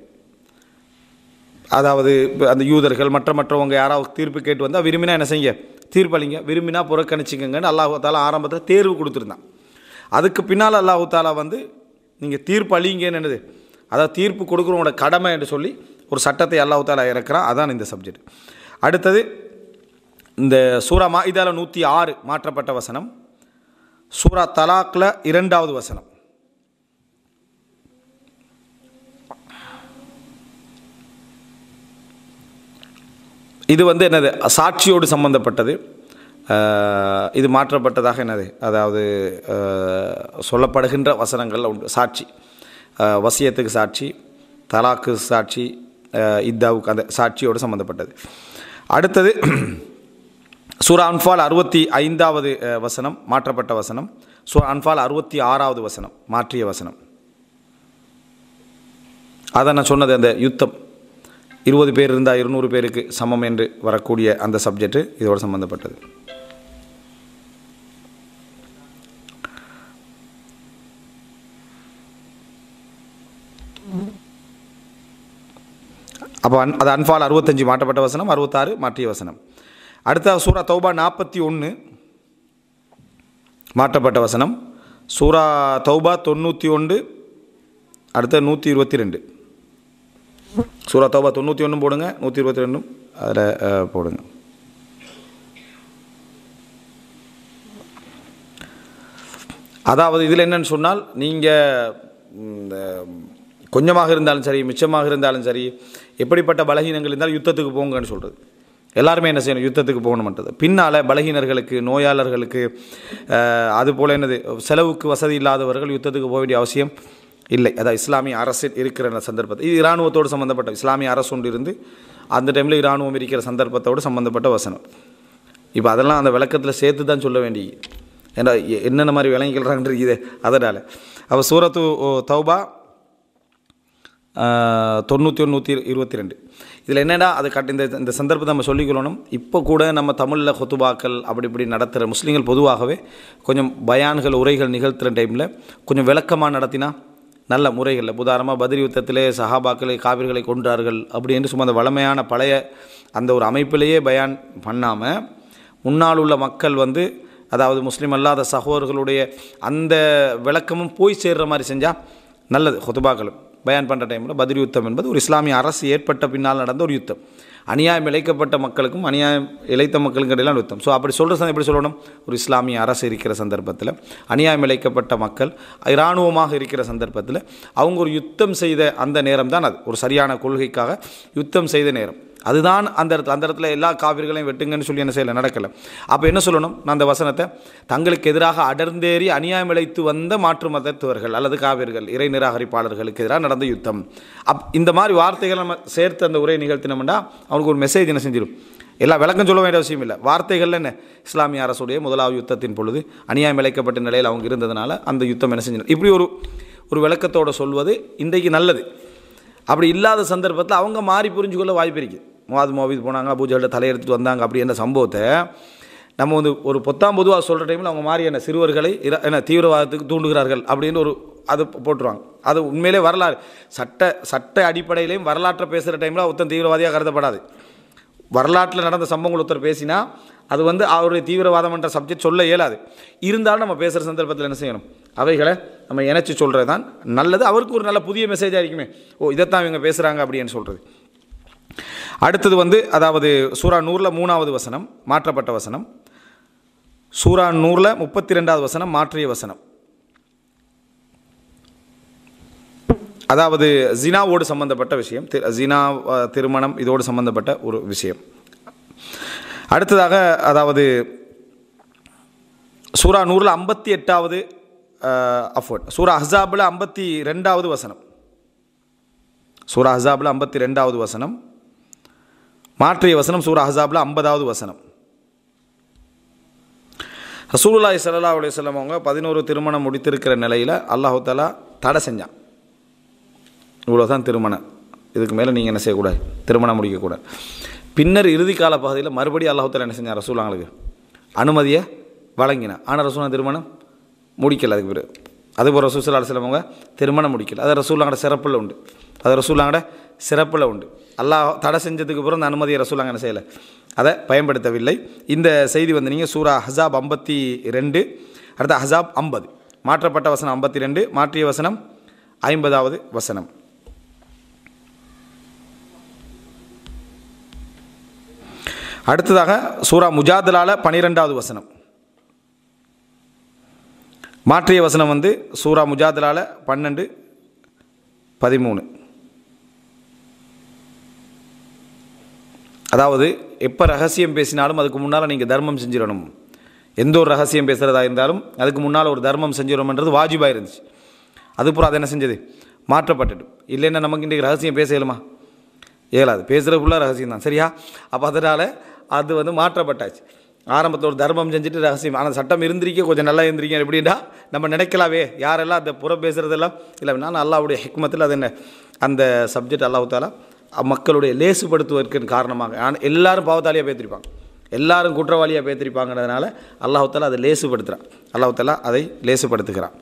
அதாவது அந்த யூதர்கள் மற்ற மற்றவங்க யாராவது தீர்ப்பு கேட்டு வந்தால் விரும்பினா என்ன செய்யுங்க தீர்ப்பளிங்க விரும்பினா புறக்கணிச்சிங்கன்னு அல்லாஹு தாலா ஆரம்பத்தில் தேர்வு கொடுத்துருந்தான் அதுக்கு பின்னால் அல்லாஹு தாலா வந்து நீங்கள் தீர்ப்பு அழிங்கன்னு என்னது அதாவது தீர்ப்பு கொடுக்குறவங்களோட கடமை என்று சொல்லி ஒரு சட்டத்தை அல்லாஹால இறக்குறான் அதான் இந்த சப்ஜெக்ட் அடுத்தது இந்த சூரா இதால் நூற்றி ஆறு மாற்றப்பட்ட வசனம் சூரா தலாக்கில் இரண்டாவது வசனம் இது வந்து என்னது சாட்சியோடு சம்பந்தப்பட்டது இது மாற்றப்பட்டதாக என்னது அதாவது சொல்லப்படுகின்ற வசனங்கள் உண்டு சாட்சி வசியத்துக்கு சாட்சி தலாக்கு சாட்சி இத்தாவுக்கு அந்த சாட்சியோடு சம்மந்தப்பட்டது அடுத்தது சூரா அன்பால் அறுபத்தி ஐந்தாவது வசனம் மாற்றப்பட்ட வசனம் சூரா அன்பால் அறுபத்தி ஆறாவது வசனம் மாற்றிய வசனம் அதை நான் சொன்னது அந்த யுத்தம் இருபது பேர் இருந்தால் இருநூறு பேருக்கு சமம் என்று வரக்கூடிய அந்த சப்ஜெக்ட் இதோடு சம்மந்தப்பட்டது Mm-hmm. அப்போ அன் அது அன்பால் அறுபத்தஞ்சு மாற்றப்பட்ட வசனம் அறுபத்தாறு மாற்றிய வசனம் அடுத்த சூரா தௌபா நாற்பத்தி ஒன்று மாற்றப்பட்ட வசனம் சூரா தௌபா தொண்ணூற்றி ஒன்று அடுத்த நூற்றி இருபத்தி ரெண்டு சூரா தௌபா தொண்ணூற்றி ஒன்றும் போடுங்க நூற்றி இருபத்தி ரெண்டும் அதில் போடுங்க அதாவது இதில் என்னன்னு சொன்னால் நீங்கள் இந்த கொஞ்சமாக இருந்தாலும் சரி மிச்சமாக இருந்தாலும் சரி எப்படிப்பட்ட பலகீனங்கள் இருந்தாலும் யுத்தத்துக்கு போங்கன்னு சொல்கிறது எல்லாருமே என்ன செய்யணும் யுத்தத்துக்கு போகணுமன்றது பின்னால் பலகீனர்களுக்கு நோயாளர்களுக்கு அதுபோல் என்னது செலவுக்கு வசதி இல்லாதவர்கள் யுத்தத்துக்கு போக வேண்டிய அவசியம் இல்லை அதான் இஸ்லாமிய அரசு இருக்கிற சந்தர்ப்பத்தை இது இராணுவத்தோடு சம்மந்தப்பட்ட இஸ்லாமிய அரசு ஒன்று இருந்து அந்த டைமில் இராணுவம் இருக்கிற சந்தர்ப்பத்தோடு சம்மந்தப்பட்ட வசனம் இப்போ அதெல்லாம் அந்த விளக்கத்தில் சேர்த்து தான் சொல்ல வேண்டிய ஏன்னா என்னென்ன மாதிரி விளங்கிக்கிறாங்கன்றது இது அதனால் அப்போ சூரத்து தௌபா தொண்ணூற்றி ஒன்று நூற்றி இருபத்தி ரெண்டு இதில் என்னென்னா அது கட் இந்த இந்த சந்தர்ப்பத்தை நம்ம சொல்லிக்கொள்ளணும் இப்போ கூட நம்ம தமிழில் கொத்துபாக்கள் அப்படி இப்படி நடத்துகிற முஸ்லீம்கள் பொதுவாகவே கொஞ்சம் பயான்கள் உரைகள் நிகழ்த்துகிற டைமில் கொஞ்சம் விளக்கமாக நடத்தினா நல்ல முறைகளில் உதாரணமாக பதிரி யுத்தத்திலே சஹாபாக்களை காவிர்களை கொன்றார்கள் அப்படி என்று சும்மா அந்த வளமையான பழைய அந்த ஒரு அமைப்பிலேயே பயான் பண்ணாமல் முன்னால் உள்ள மக்கள் வந்து அதாவது முஸ்லீம் அல்லாத சகோதரர்களுடைய அந்த விளக்கமும் போய் சேர்கிற மாதிரி செஞ்சால் நல்லது ஹொத்துபாக்களும் பயான் பண்ணுற டைமில் பதில் யுத்தம் என்பது ஒரு இஸ்லாமிய அரசு ஏற்பட்ட பின்னால் நடந்த ஒரு யுத்தம் அநியாயம் இழைக்கப்பட்ட மக்களுக்கும் அநியாயம் இழைத்த மக்களுக்கும் இடையிலான யுத்தம் ஸோ அப்படி சொல்கிற சந்தர்ப்பம் எப்படி சொல்லணும் ஒரு இஸ்லாமிய அரசு இருக்கிற சந்தர்ப்பத்தில் அநியாயம் இழைக்கப்பட்ட மக்கள் இராணுவமாக இருக்கிற சந்தர்ப்பத்தில் அவங்க ஒரு யுத்தம் செய்த அந்த நேரம் தான் அது ஒரு சரியான கொள்கைக்காக யுத்தம் செய்த நேரம் அதுதான் அந்த இடத்துல அந்த இடத்துல எல்லா காவிர்களையும் வெட்டுங்கன்னு சொல்லி என்ன செய்யலை நடக்கலை அப்போ என்ன சொல்லணும் நான் அந்த வசனத்தை தங்களுக்கு எதிராக அடர்ந்தேறி அநியாயம் இழைத்து வந்த மாற்று மதத்துவர்கள் அல்லது காவிர்கள் இறை நிராகரிப்பாளர்களுக்கு எதிராக நடந்த யுத்தம் அப் இந்த மாதிரி வார்த்தைகளை நம்ம சேர்த்து அந்த உரையை நிகழ்த்தினோம்னா அவனுக்கு ஒரு மெசேஜ் என்ன செஞ்சிடும் எல்லா விளக்கம் சொல்ல வேண்டிய அவசியம் இல்லை வார்த்தைகள் என்ன இஸ்லாமிய அரசுடைய முதலாவது யுத்தத்தின் பொழுது அநியாயம் இழைக்கப்பட்ட நிலையில் அவங்க இருந்ததுனால அந்த யுத்தம் என்ன செஞ்சிடும் இப்படி ஒரு ஒரு விளக்கத்தோடு சொல்வது இன்றைக்கு நல்லது அப்படி இல்லாத சந்தர்ப்பத்தில் அவங்க மாறி புரிஞ்சுக்கொள்ள வாய்ப்பு இருக்குது முவாது மோவிது போனாங்க அபூஜல்கிட்ட தலையெடுத்துட்டு வந்தாங்க அப்படி என்ற சம்பவத்தை நம்ம வந்து ஒரு பொத்தாம் பொதுவாக சொல்கிற டைமில் அவங்க என்ன சிறுவர்களை என்ன தீவிரவாதத்துக்கு தூண்டுகிறார்கள் அப்படின்னு ஒரு அது போட்டுருவாங்க அது உண்மையிலே வரலாறு சட்ட சட்ட அடிப்படையிலையும் வரலாற்றை பேசுகிற டைமில் ஒருத்தன் தீவிரவாதியாக கருதப்படாது வரலாற்றில் நடந்த சம்பவங்கள் ஒருத்தர் பேசினா அது வந்து அவருடைய தீவிரவாதம் என்ற சப்ஜெக்ட் சொல்ல இயலாது இருந்தாலும் நம்ம பேசுகிற சந்தர்ப்பத்தில் என்ன செய்யணும் அவைகளை நம்ம இணைச்சி சொல்கிறது தான் நல்லது அவருக்கு ஒரு நல்ல புதிய மெசேஜாக இருக்குமே ஓ இதைத்தான் இவங்க பேசுகிறாங்க அப்படின்னு சொல்கிறது அடுத்தது வந்து அதாவது சூரா நூறில் மூணாவது வசனம் மாற்றப்பட்ட வசனம் சூரா நூறில் முப்பத்தி ரெண்டாவது வசனம் மாற்றிய வசனம் அதாவது ஜினாவோடு சம்மந்தப்பட்ட விஷயம் ஜினா திருமணம் இதோடு சம்மந்தப்பட்ட ஒரு விஷயம் அடுத்ததாக அதாவது சூரா நூறில் ஐம்பத்தி எட்டாவது அஃபோர்ட் சூரா அஹாபில் ஐம்பத்தி ரெண்டாவது வசனம் சூரா அஹாபில் ஐம்பத்தி ரெண்டாவது வசனம் மாற்றிய வசனம் சூரா ஹசாபில் ஐம்பதாவது வசனம் ரசூலுல்லாய் சல்லா அலுவலம் அவங்க பதினோரு திருமணம் முடித்திருக்கிற நிலையில் அல்லாஹு தடை செஞ்சான் இவ்வளோ தான் திருமணம் இதுக்கு மேலே நீங்கள் என்ன செய்யக்கூடாது திருமணம் முடிக்கக்கூடாது பின்னர் இறுதி கால பகுதியில் மறுபடியும் அல்லாஹால என்ன செஞ்சான் ரசூலாங்களுக்கு அனுமதியை வழங்கினான் ஆனால் ரசூலா திருமணம் முடிக்கல அதுக்கு பிறகு அதுபோல் ரசூல் சல்லா அலுவலம் அவங்க திருமணம் முடிக்கல அது ரசூலாங்கட சிறப்பில் உண்டு அது ரசூலாங்கட சிறப்பில் உண்டு அல்லாஹ் தடை செஞ்சதுக்கு அப்புறம் அந்த அனுமதியை ரசூலாங்க என்ன செய்யலை அதை பயன்படுத்தவில்லை இந்த செய்தி வந்து நீங்கள் சூரா ஹசாப் ஐம்பத்தி ரெண்டு அடுத்த ஹசாப் ஐம்பது மாற்றப்பட்ட வசனம் ஐம்பத்தி ரெண்டு மாற்றிய வசனம் ஐம்பதாவது வசனம் அடுத்ததாக சூரா முஜாதலால பனிரெண்டாவது வசனம் மாற்றிய வசனம் வந்து சூரா முஜாதலால பன்னெண்டு பதிமூணு அதாவது எப்போ ரகசியம் பேசினாலும் அதுக்கு முன்னால் நீங்கள் தர்மம் செஞ்சிடணும் எந்த ஒரு ரகசியம் பேசுகிறதா இருந்தாலும் அதுக்கு முன்னால் ஒரு தர்மம் செஞ்சிடணும்ன்றது வாஜிபாக இருந்துச்சு அதுப்புறம் அதை என்ன செஞ்சது மாற்றப்பட்டுடும் இல்லைன்னா நமக்கு இன்றைக்கு ரகசியம் பேச இயலுமா இயலாது பேசுகிற ஃபுல்லாக ரகசியம் தான் சரியா அப்போ அதனால் அது வந்து மாற்றப்பட்டாச்சு ஆரம்பத்தில் ஒரு தர்மம் செஞ்சுட்டு ரகசியம் ஆனால் சட்டம் இருந்திருக்க கொஞ்சம் நல்லா இருந்திருக்கீங்க எப்படின்னா நம்ம நினைக்கலாவே யாரெல்லாம் அந்த புற பேசுகிறதெல்லாம் இல்லை நான் அல்லாவுடைய ஹிக்மத்தில் அது என்ன அந்த சப்ஜெக்ட் அல்லாஹாலா மக்களுடைய லேசுபடுத்துவதற்கு காரணமாக ஆனால் எல்லாரும் பாவத்தாலியாக பேத்திருப்பாங்க எல்லாரும் குற்றவாளியாக பேத்திருப்பாங்கிறதுனால அல்லாஹாலா அதை லேசுபடுத்துகிறான் அல்லாஹாலா அதை லேசுபடுத்துகிறான்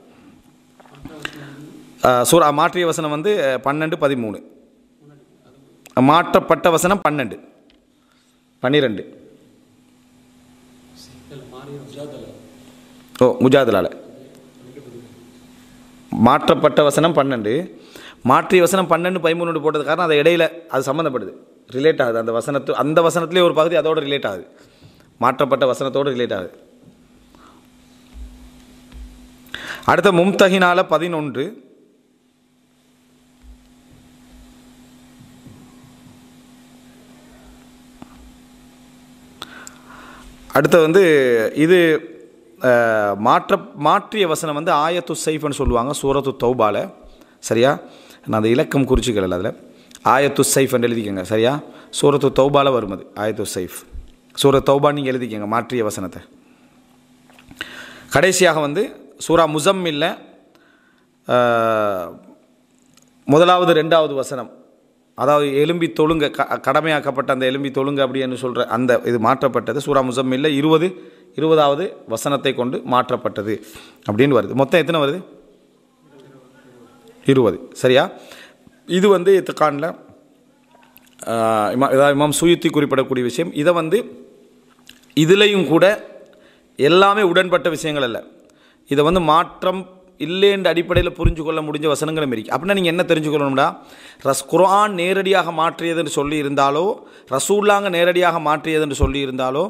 சூ மாற்றிய வசனம் வந்து பன்னெண்டு பதிமூணு மாற்றப்பட்ட வசனம் பன்னெண்டு பன்னிரெண்டு ஓ முஜாதலால் மாற்றப்பட்ட வசனம் பன்னெண்டு மாற்றி வசனம் பன்னெண்டு பதிமூணு போட்டது காரணம் அதை இடையில அது சம்மந்தப்படுது ரிலேட் ஆகுது அந்த வசனத்து அந்த வசனத்துலேயே ஒரு பகுதி அதோடு ரிலேட் ஆகுது மாற்றப்பட்ட வசனத்தோடு ரிலேட் ஆகுது அடுத்த மும்தகினால பதினொன்று அடுத்து வந்து இது மாற்ற மாற்றிய வசனம் வந்து ஆயத்து சைஃப்னு சொல்லுவாங்க சூரத்து தௌபால சரியா நான் அந்த இலக்கம் குறிச்சிக்கல அதில் ஆயத்து சைஃப் எழுதிக்கோங்க சரியா சூரத்து தௌபால வரும் அது ஆயத்து சைஃப் சூரத் தௌபா நீங்கள் எழுதிக்கோங்க மாற்றிய வசனத்தை கடைசியாக வந்து சூரா இல்லை முதலாவது ரெண்டாவது வசனம் அதாவது எலும்பி தொழுங்க க கடமையாக்கப்பட்ட அந்த எலும்பி தொழுங்க அப்படின்னு சொல்கிற அந்த இது மாற்றப்பட்டது சூரா இல்லை இருபது இருபதாவது வசனத்தை கொண்டு மாற்றப்பட்டது அப்படின்னு வருது மொத்தம் எத்தனை வருது இருபது சரியா இது வந்து இத்துக்கானில் இமா இமாம் சுயுத்தி குறிப்பிடக்கூடிய விஷயம் இதை வந்து இதுலேயும் கூட எல்லாமே உடன்பட்ட விஷயங்கள் அல்ல இதை வந்து மாற்றம் இல்லைன்ற அடிப்படையில் புரிஞ்சு கொள்ள முடிஞ்ச வசனங்களும் இருக்குது அப்படின்னா நீங்கள் என்ன தெரிஞ்சுக்கொள்ளணும்டா ரஸ் குரான் நேரடியாக மாற்றியதுன்னு சொல்லி இருந்தாலோ ரசூல்லாங்க நேரடியாக மாற்றியதுன்னு சொல்லி இருந்தாலோ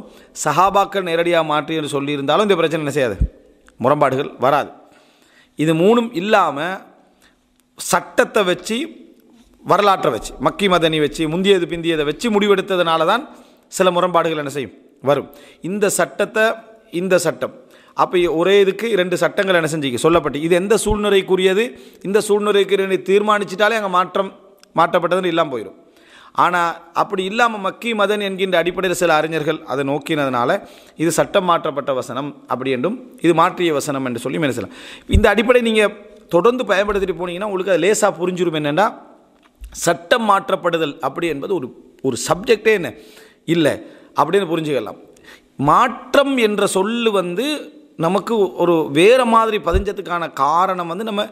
சஹாபாக்கள் நேரடியாக மாற்றியதுன்னு சொல்லி இருந்தாலும் இந்த பிரச்சனை என்ன செய்யாது முரண்பாடுகள் வராது இது மூணும் இல்லாமல் சட்டத்தை வச்சு வரலாற்றை வச்சு மக்கி மதனி வச்சு முந்தியது பிந்தியதை வச்சு முடிவெடுத்ததுனால தான் சில முரண்பாடுகள் என்ன செய்யும் வரும் இந்த சட்டத்தை இந்த சட்டம் அப்போ ஒரே இதுக்கு இரண்டு சட்டங்கள் என்ன செஞ்சிக்க சொல்லப்பட்டு இது எந்த சூழ்நிலைக்குரியது இந்த சூழ்நிலைக்கு தீர்மானிச்சிட்டாலே அங்கே மாற்றம் மாற்றப்பட்டதுன்னு இல்லாமல் போயிடும் ஆனால் அப்படி இல்லாமல் மக்கி மதன் என்கின்ற அடிப்படையில் சில அறிஞர்கள் அதை நோக்கினதுனால இது சட்டம் மாற்றப்பட்ட வசனம் அப்படி என்றும் இது மாற்றிய வசனம் என்று சொல்லி என்ன இந்த அடிப்படை நீங்கள் தொடர்ந்து பயன்படுத்திட்டு போனீங்கன்னா உங்களுக்கு அது லேசாக புரிஞ்சிடும் என்னென்னா சட்டம் மாற்றப்படுதல் அப்படி என்பது ஒரு ஒரு சப்ஜெக்டே என்ன இல்லை அப்படின்னு புரிஞ்சுக்கலாம் மாற்றம் என்ற சொல்லு வந்து நமக்கு ஒரு வேறு மாதிரி பதிஞ்சதுக்கான காரணம் வந்து நம்ம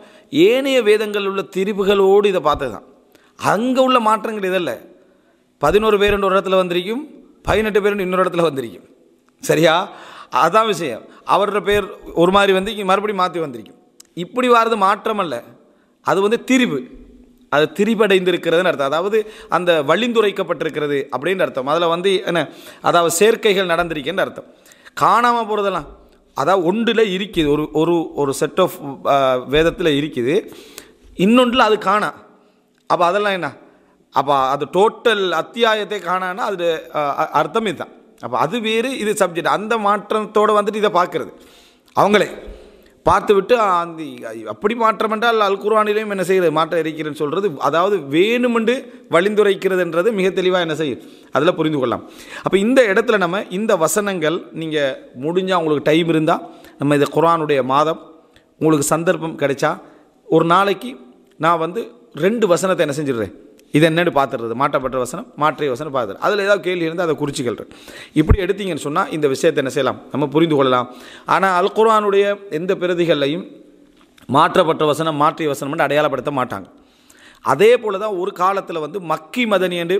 ஏனைய வேதங்களில் உள்ள திரிவுகளோடு இதை பார்த்தது தான் அங்கே உள்ள மாற்றங்கள் இதல்ல பதினோரு பேருன்ற ஒரு இடத்துல வந்திருக்கும் பதினெட்டு பேருன்னு இன்னொரு இடத்துல வந்திருக்கும் சரியா அதான் விஷயம் அவரோட பேர் ஒரு மாதிரி வந்து மறுபடியும் மாற்றி வந்திருக்கும் இப்படி வர்றது மாற்றம் அல்ல அது வந்து திரிவு அது திரிபடைந்திருக்கிறதுன்னு அர்த்தம் அதாவது அந்த வழிந்துரைக்கப்பட்டிருக்கிறது அப்படின்னு அர்த்தம் அதில் வந்து என்ன அதாவது சேர்க்கைகள் நடந்திருக்குன்னு அர்த்தம் காணாமல் போகிறதெல்லாம் அதாவது ஒன்றில் இருக்குது ஒரு ஒரு ஒரு செட் ஆஃப் வேதத்தில் இருக்குது இன்னொன்றில் அது காணா அப்போ அதெல்லாம் என்ன அப்போ அது டோட்டல் அத்தியாயத்தை காணான்னா அது அர்த்தம் இதுதான் அப்போ அது வேறு இது சப்ஜெக்ட் அந்த மாற்றத்தோடு வந்துட்டு இதை பார்க்குறது அவங்களே பார்த்துவிட்டு அந்த அப்படி மாற்றம் என்றால் அல் குர்வானிலையும் என்ன செய்கிறது மாற்றம் இருக்கிறேன்னு சொல்கிறது அதாவது வேணுமென்று வழிந்துரைக்கிறது என்றது மிக தெளிவாக என்ன செய்யும் அதில் புரிந்து கொள்ளலாம் அப்போ இந்த இடத்துல நம்ம இந்த வசனங்கள் நீங்கள் முடிஞ்சால் உங்களுக்கு டைம் இருந்தால் நம்ம இந்த குரானுடைய மாதம் உங்களுக்கு சந்தர்ப்பம் கிடைச்சா ஒரு நாளைக்கு நான் வந்து ரெண்டு வசனத்தை என்ன செஞ்சிடுறேன் இது என்னென்னு பார்த்துறது மாற்றப்பட்ட வசனம் மாற்றிய வசனம் பார்த்துறது அதில் ஏதாவது கேள்வி இருந்தால் அதை குறிச்சிக்கிறது இப்படி எடுத்தீங்கன்னு சொன்னால் இந்த விஷயத்தை என்ன செய்யலாம் நம்ம புரிந்து கொள்ளலாம் ஆனால் அல் எந்த பிரதிகள்லையும் மாற்றப்பட்ட வசனம் மாற்றிய வசனம்னு அடையாளப்படுத்த மாட்டாங்க அதே போல் தான் ஒரு காலத்தில் வந்து மக்கி மதனி என்று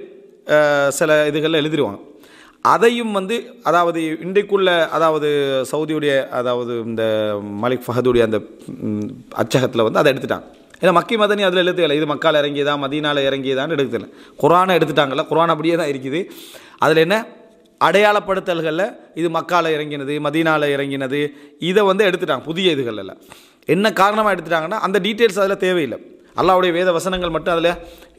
சில இதுகளில் எழுதிடுவாங்க அதையும் வந்து அதாவது இன்றைக்குள்ள அதாவது சவுதியுடைய அதாவது இந்த மலிக் ஃபஹதுடைய அந்த அச்சகத்தில் வந்து அதை எடுத்துட்டாங்க ஏன்னா மக்கி மதனி அதில் எழுத்து இல்லை இது மக்கால் இறங்கியதா மதியனால் இறங்கியதான்னு எடுக்கல குரானை எடுத்துட்டாங்கல்ல குரான் அப்படியே தான் இருக்குது அதில் என்ன அடையாளப்படுத்தல்களில் இது மக்கால் இறங்கினது மதியனால் இறங்கினது இதை வந்து எடுத்துட்டாங்க புதிய இதுகளில் என்ன காரணமாக எடுத்துட்டாங்கன்னா அந்த டீட்டெயில்ஸ் அதில் தேவையில்லை அல்லாவுடைய வேத வசனங்கள் மட்டும் அதில்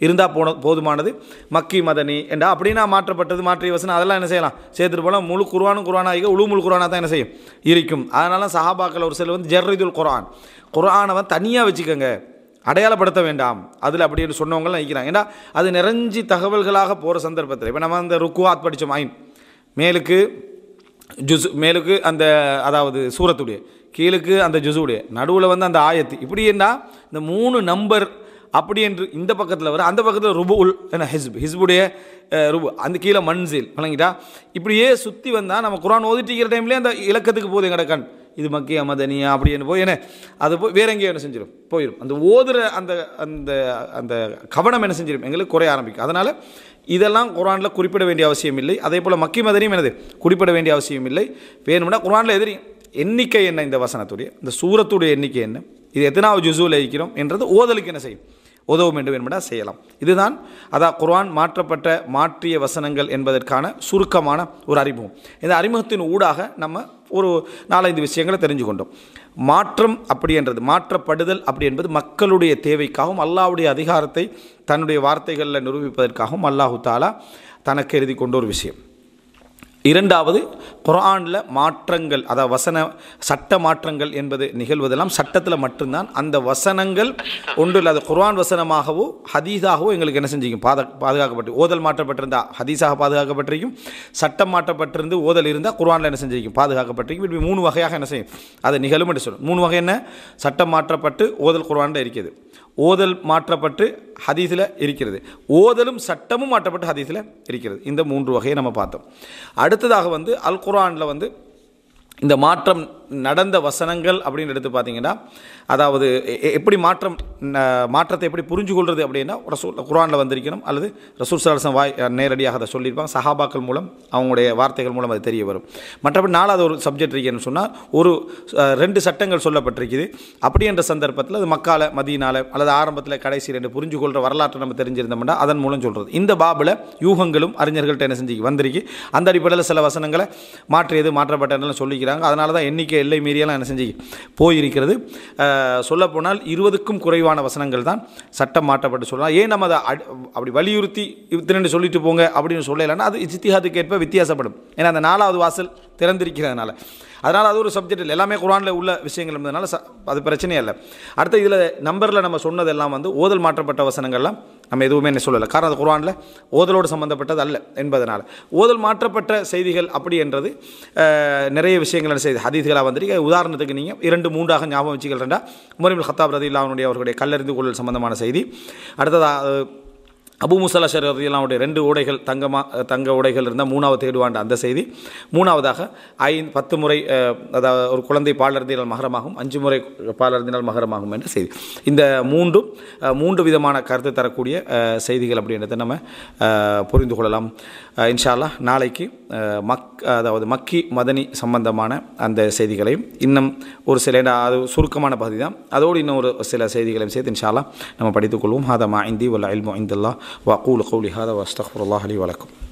இருந்தால் போன போதுமானது மக்கி மதனி என்ற அப்படின்னா மாற்றப்பட்டது மாற்றிய வசனம் அதெல்லாம் என்ன செய்யலாம் சேர்த்துட்டு போனால் முழு குருவானும் குரானாக உழு முழு குரானாக தான் என்ன செய்யும் இருக்கும் அதனால சஹாபாக்கள் ஒரு சில வந்து ஜர்ரிதுல் குரான் குரானவன் தனியாக வச்சுக்கோங்க அடையாளப்படுத்த வேண்டாம் அதில் அப்படின்னு சொன்னவங்களாம் நினைக்கிறாங்க ஏன்னா அது நிறைஞ்சி தகவல்களாக போகிற சந்தர்ப்பத்தில் இப்போ நம்ம அந்த ருக்குவாத் படித்தோம் ஆயின் மேலுக்கு ஜுசு மேலுக்கு அந்த அதாவது சூரத்துடைய கீழுக்கு அந்த ஜுசுடைய நடுவில் வந்து அந்த ஆயத்து என்ன இந்த மூணு நம்பர் அப்படி என்று இந்த பக்கத்தில் வர அந்த பக்கத்தில் ருபு உல் என்ன ஹிஸ்பு ஹிஸ்புடைய ருபு அந்த கீழே மன்சில் வழங்கிட்டா இப்படியே சுற்றி வந்தால் நம்ம குரான் ஓதிட்டு இருக்கிற டைம்லேயே அந்த இலக்கத்துக்கு போகுது எங்கட கண் இது மக்கிய மதனியா அப்படின்னு போய் என்ன அது போய் வேற எங்கேயோ என்ன செஞ்சிடும் போயிடும் அந்த ஓதுற அந்த அந்த அந்த கவனம் என்ன செஞ்சிடும் எங்களுக்கு குறைய ஆரம்பிக்கும் அதனால் இதெல்லாம் குரானில் குறிப்பிட வேண்டிய அவசியம் இல்லை அதே போல் மக்கி மதனியும் எனது குறிப்பிட வேண்டிய அவசியம் இல்லை வேணும்னா குரானில் எதிரி எண்ணிக்கை என்ன இந்த வசனத்துடைய இந்த சூரத்துடைய எண்ணிக்கை என்ன இது எத்தனாவது ஜுசூவில் இருக்கிறோம் என்றது ஓதலுக்கு என்ன செய்யும் உதவும் வேண்டும் என்பதா செய்யலாம் இதுதான் அதான் குர்ஆன் மாற்றப்பட்ட மாற்றிய வசனங்கள் என்பதற்கான சுருக்கமான ஒரு அறிமுகம் இந்த அறிமுகத்தின் ஊடாக நம்ம ஒரு நாலஞ்சு விஷயங்களை தெரிஞ்சு கொண்டோம் மாற்றம் அப்படி என்றது மாற்றப்படுதல் அப்படி என்பது மக்களுடைய தேவைக்காகவும் அல்லாவுடைய அதிகாரத்தை தன்னுடைய வார்த்தைகளில் நிரூபிப்பதற்காகவும் அல்லாஹு தாலா தனக்கு எழுதி கொண்ட ஒரு விஷயம் இரண்டாவது குரானில் மாற்றங்கள் அதாவது வசன சட்ட மாற்றங்கள் என்பது நிகழ்வதெல்லாம் சட்டத்தில் மட்டும்தான் அந்த வசனங்கள் ஒன்று இல்லாத குரான் வசனமாகவோ ஹதீஸாகவோ எங்களுக்கு என்ன செஞ்சிக்கும் பாத பாதுகாக்கப்பட்டு ஓதல் மாற்றப்பட்டிருந்தா ஹதீஸாக பாதுகாக்கப்பட்டிருக்கும் சட்டம் மாற்றப்பட்டிருந்து ஓதல் இருந்தால் குரானில் என்ன செஞ்சிருக்கும் பாதுகாக்கப்பட்டிருக்கும் இப்படி மூணு வகையாக என்ன செய்யும் அதை நிகழும் என்று சொல்லும் மூணு வகை என்ன சட்டம் மாற்றப்பட்டு ஓதல் குரானில் இருக்கிறது ஓதல் மாற்றப்பட்டு ஹதீஸில் இருக்கிறது ஓதலும் சட்டமும் மாற்றப்பட்டு ஹதீஸில் இருக்கிறது இந்த மூன்று வகையை நம்ம பார்த்தோம் அடுத்ததாக வந்து அல் குரானில் வந்து இந்த மாற்றம் நடந்த வசனங்கள் அப்படின்னு எடுத்து பார்த்தீங்கன்னா அதாவது எப்படி மாற்றம் மாற்றத்தை எப்படி புரிஞ்சு கொள்வது அப்படின்னா ரசூ குரானில் வந்திருக்கணும் அல்லது ரசூல் சலாசம் வாய் நேரடியாக அதை சொல்லியிருப்பாங்க சஹாபாக்கள் மூலம் அவங்களுடைய வார்த்தைகள் மூலம் அது தெரிய வரும் மற்றபடி நாலாவது ஒரு சப்ஜெக்ட் இருக்கேன்னு சொன்னால் ஒரு ரெண்டு சட்டங்கள் சொல்லப்பட்டிருக்குது அப்படி என்ற சந்தர்ப்பத்தில் அது மக்கால மதியனால அல்லது ஆரம்பத்தில் கடைசி ரெண்டு புரிஞ்சு கொள்கிற வரலாற்றை நம்ம தெரிஞ்சிருந்தோம்னா அதன் மூலம் சொல்கிறது இந்த பாபில் யூகங்களும் அறிஞர்கள்ட்ட என்ன செஞ்சு வந்திருக்கு அந்த அடிப்படையில் சில வசனங்களை மாற்றியது மாற்றப்பட்டதெல்லாம் சொல்லி சொல்லிக்கிறாங்க அதனால தான் எண்ணிக்கை எல்லை மீறியெல்லாம் என்ன செஞ்சு போயிருக்கிறது சொல்லப்போனால் இருபதுக்கும் குறைவான வசனங்கள் தான் சட்டம் மாற்றப்பட்டு சொல்லலாம் ஏன் நம்ம அதை அப்படி வலியுறுத்தி இத்திரண்டு சொல்லிட்டு போங்க அப்படின்னு சொல்லலைன்னா அது இஜ்திஹாதுக்கு ஏற்ப வித்தியாசப்படும் ஏன்னா அந்த நாலாவது வாசல் திறந்திருக்கிறதுனால அதனால் அது ஒரு சப்ஜெக்ட் இல்லை எல்லாமே குரானில் உள்ள விஷயங்கள் இருந்ததுனால அது பிரச்சனையே இல்லை அடுத்த இதில் நம்பரில் நம்ம சொன்னதெல்லாம் வந்து ஓதல் மாற்றப்பட்ட வசனங்கள்லாம் நம்ம எதுவுமே என்ன சொல்லலை காரணம் அது குரானில் ஓதலோடு சம்மந்தப்பட்டது அல்ல என்பதனால் ஓதல் மாற்றப்பட்ட செய்திகள் அப்படி என்றது நிறைய விஷயங்கள் செய்தி ஹதீதுகளாக வந்திருக்கு உதாரணத்துக்கு நீங்கள் இரண்டு மூன்றாக ஞாபகம் வச்சுக்கிறேன்டா முரிமல் ஹத்தாப் ரதி இல்லாமனுடைய அவர்களுடைய கல்லறிந்து கொள்ளல் சம்பந்தமான செய்தி அடுத்ததாக அபு முசலா ஷரீலாவுடைய ரெண்டு உடைகள் தங்கமாக தங்க உடைகள் இருந்தால் மூணாவது தேடுவாண்ட அந்த செய்தி மூணாவதாக ஐந்து பத்து முறை அதாவது ஒரு குழந்தை பாலருந்தினால் மகரமாகும் அஞ்சு முறை பாலருந்தினால் மகரமாகும் என்ற செய்தி இந்த மூன்றும் மூன்று விதமான கருத்து தரக்கூடிய செய்திகள் அப்படின்றத நம்ம புரிந்து கொள்ளலாம் இன்ஷால்லா நாளைக்கு மக் அதாவது மக்கி மதனி சம்பந்தமான அந்த செய்திகளையும் இன்னும் ஒரு சில அது சுருக்கமான பகுதி தான் அதோடு இன்னும் ஒரு சில செய்திகளையும் சேர்த்து இன்ஷால்லா நம்ம படித்துக்கொள்வோம் ஹாதமா இந்தி உள்ள அல்மோ இந்தல்லா وأقول قولي هذا وأستغفر الله لي ولكم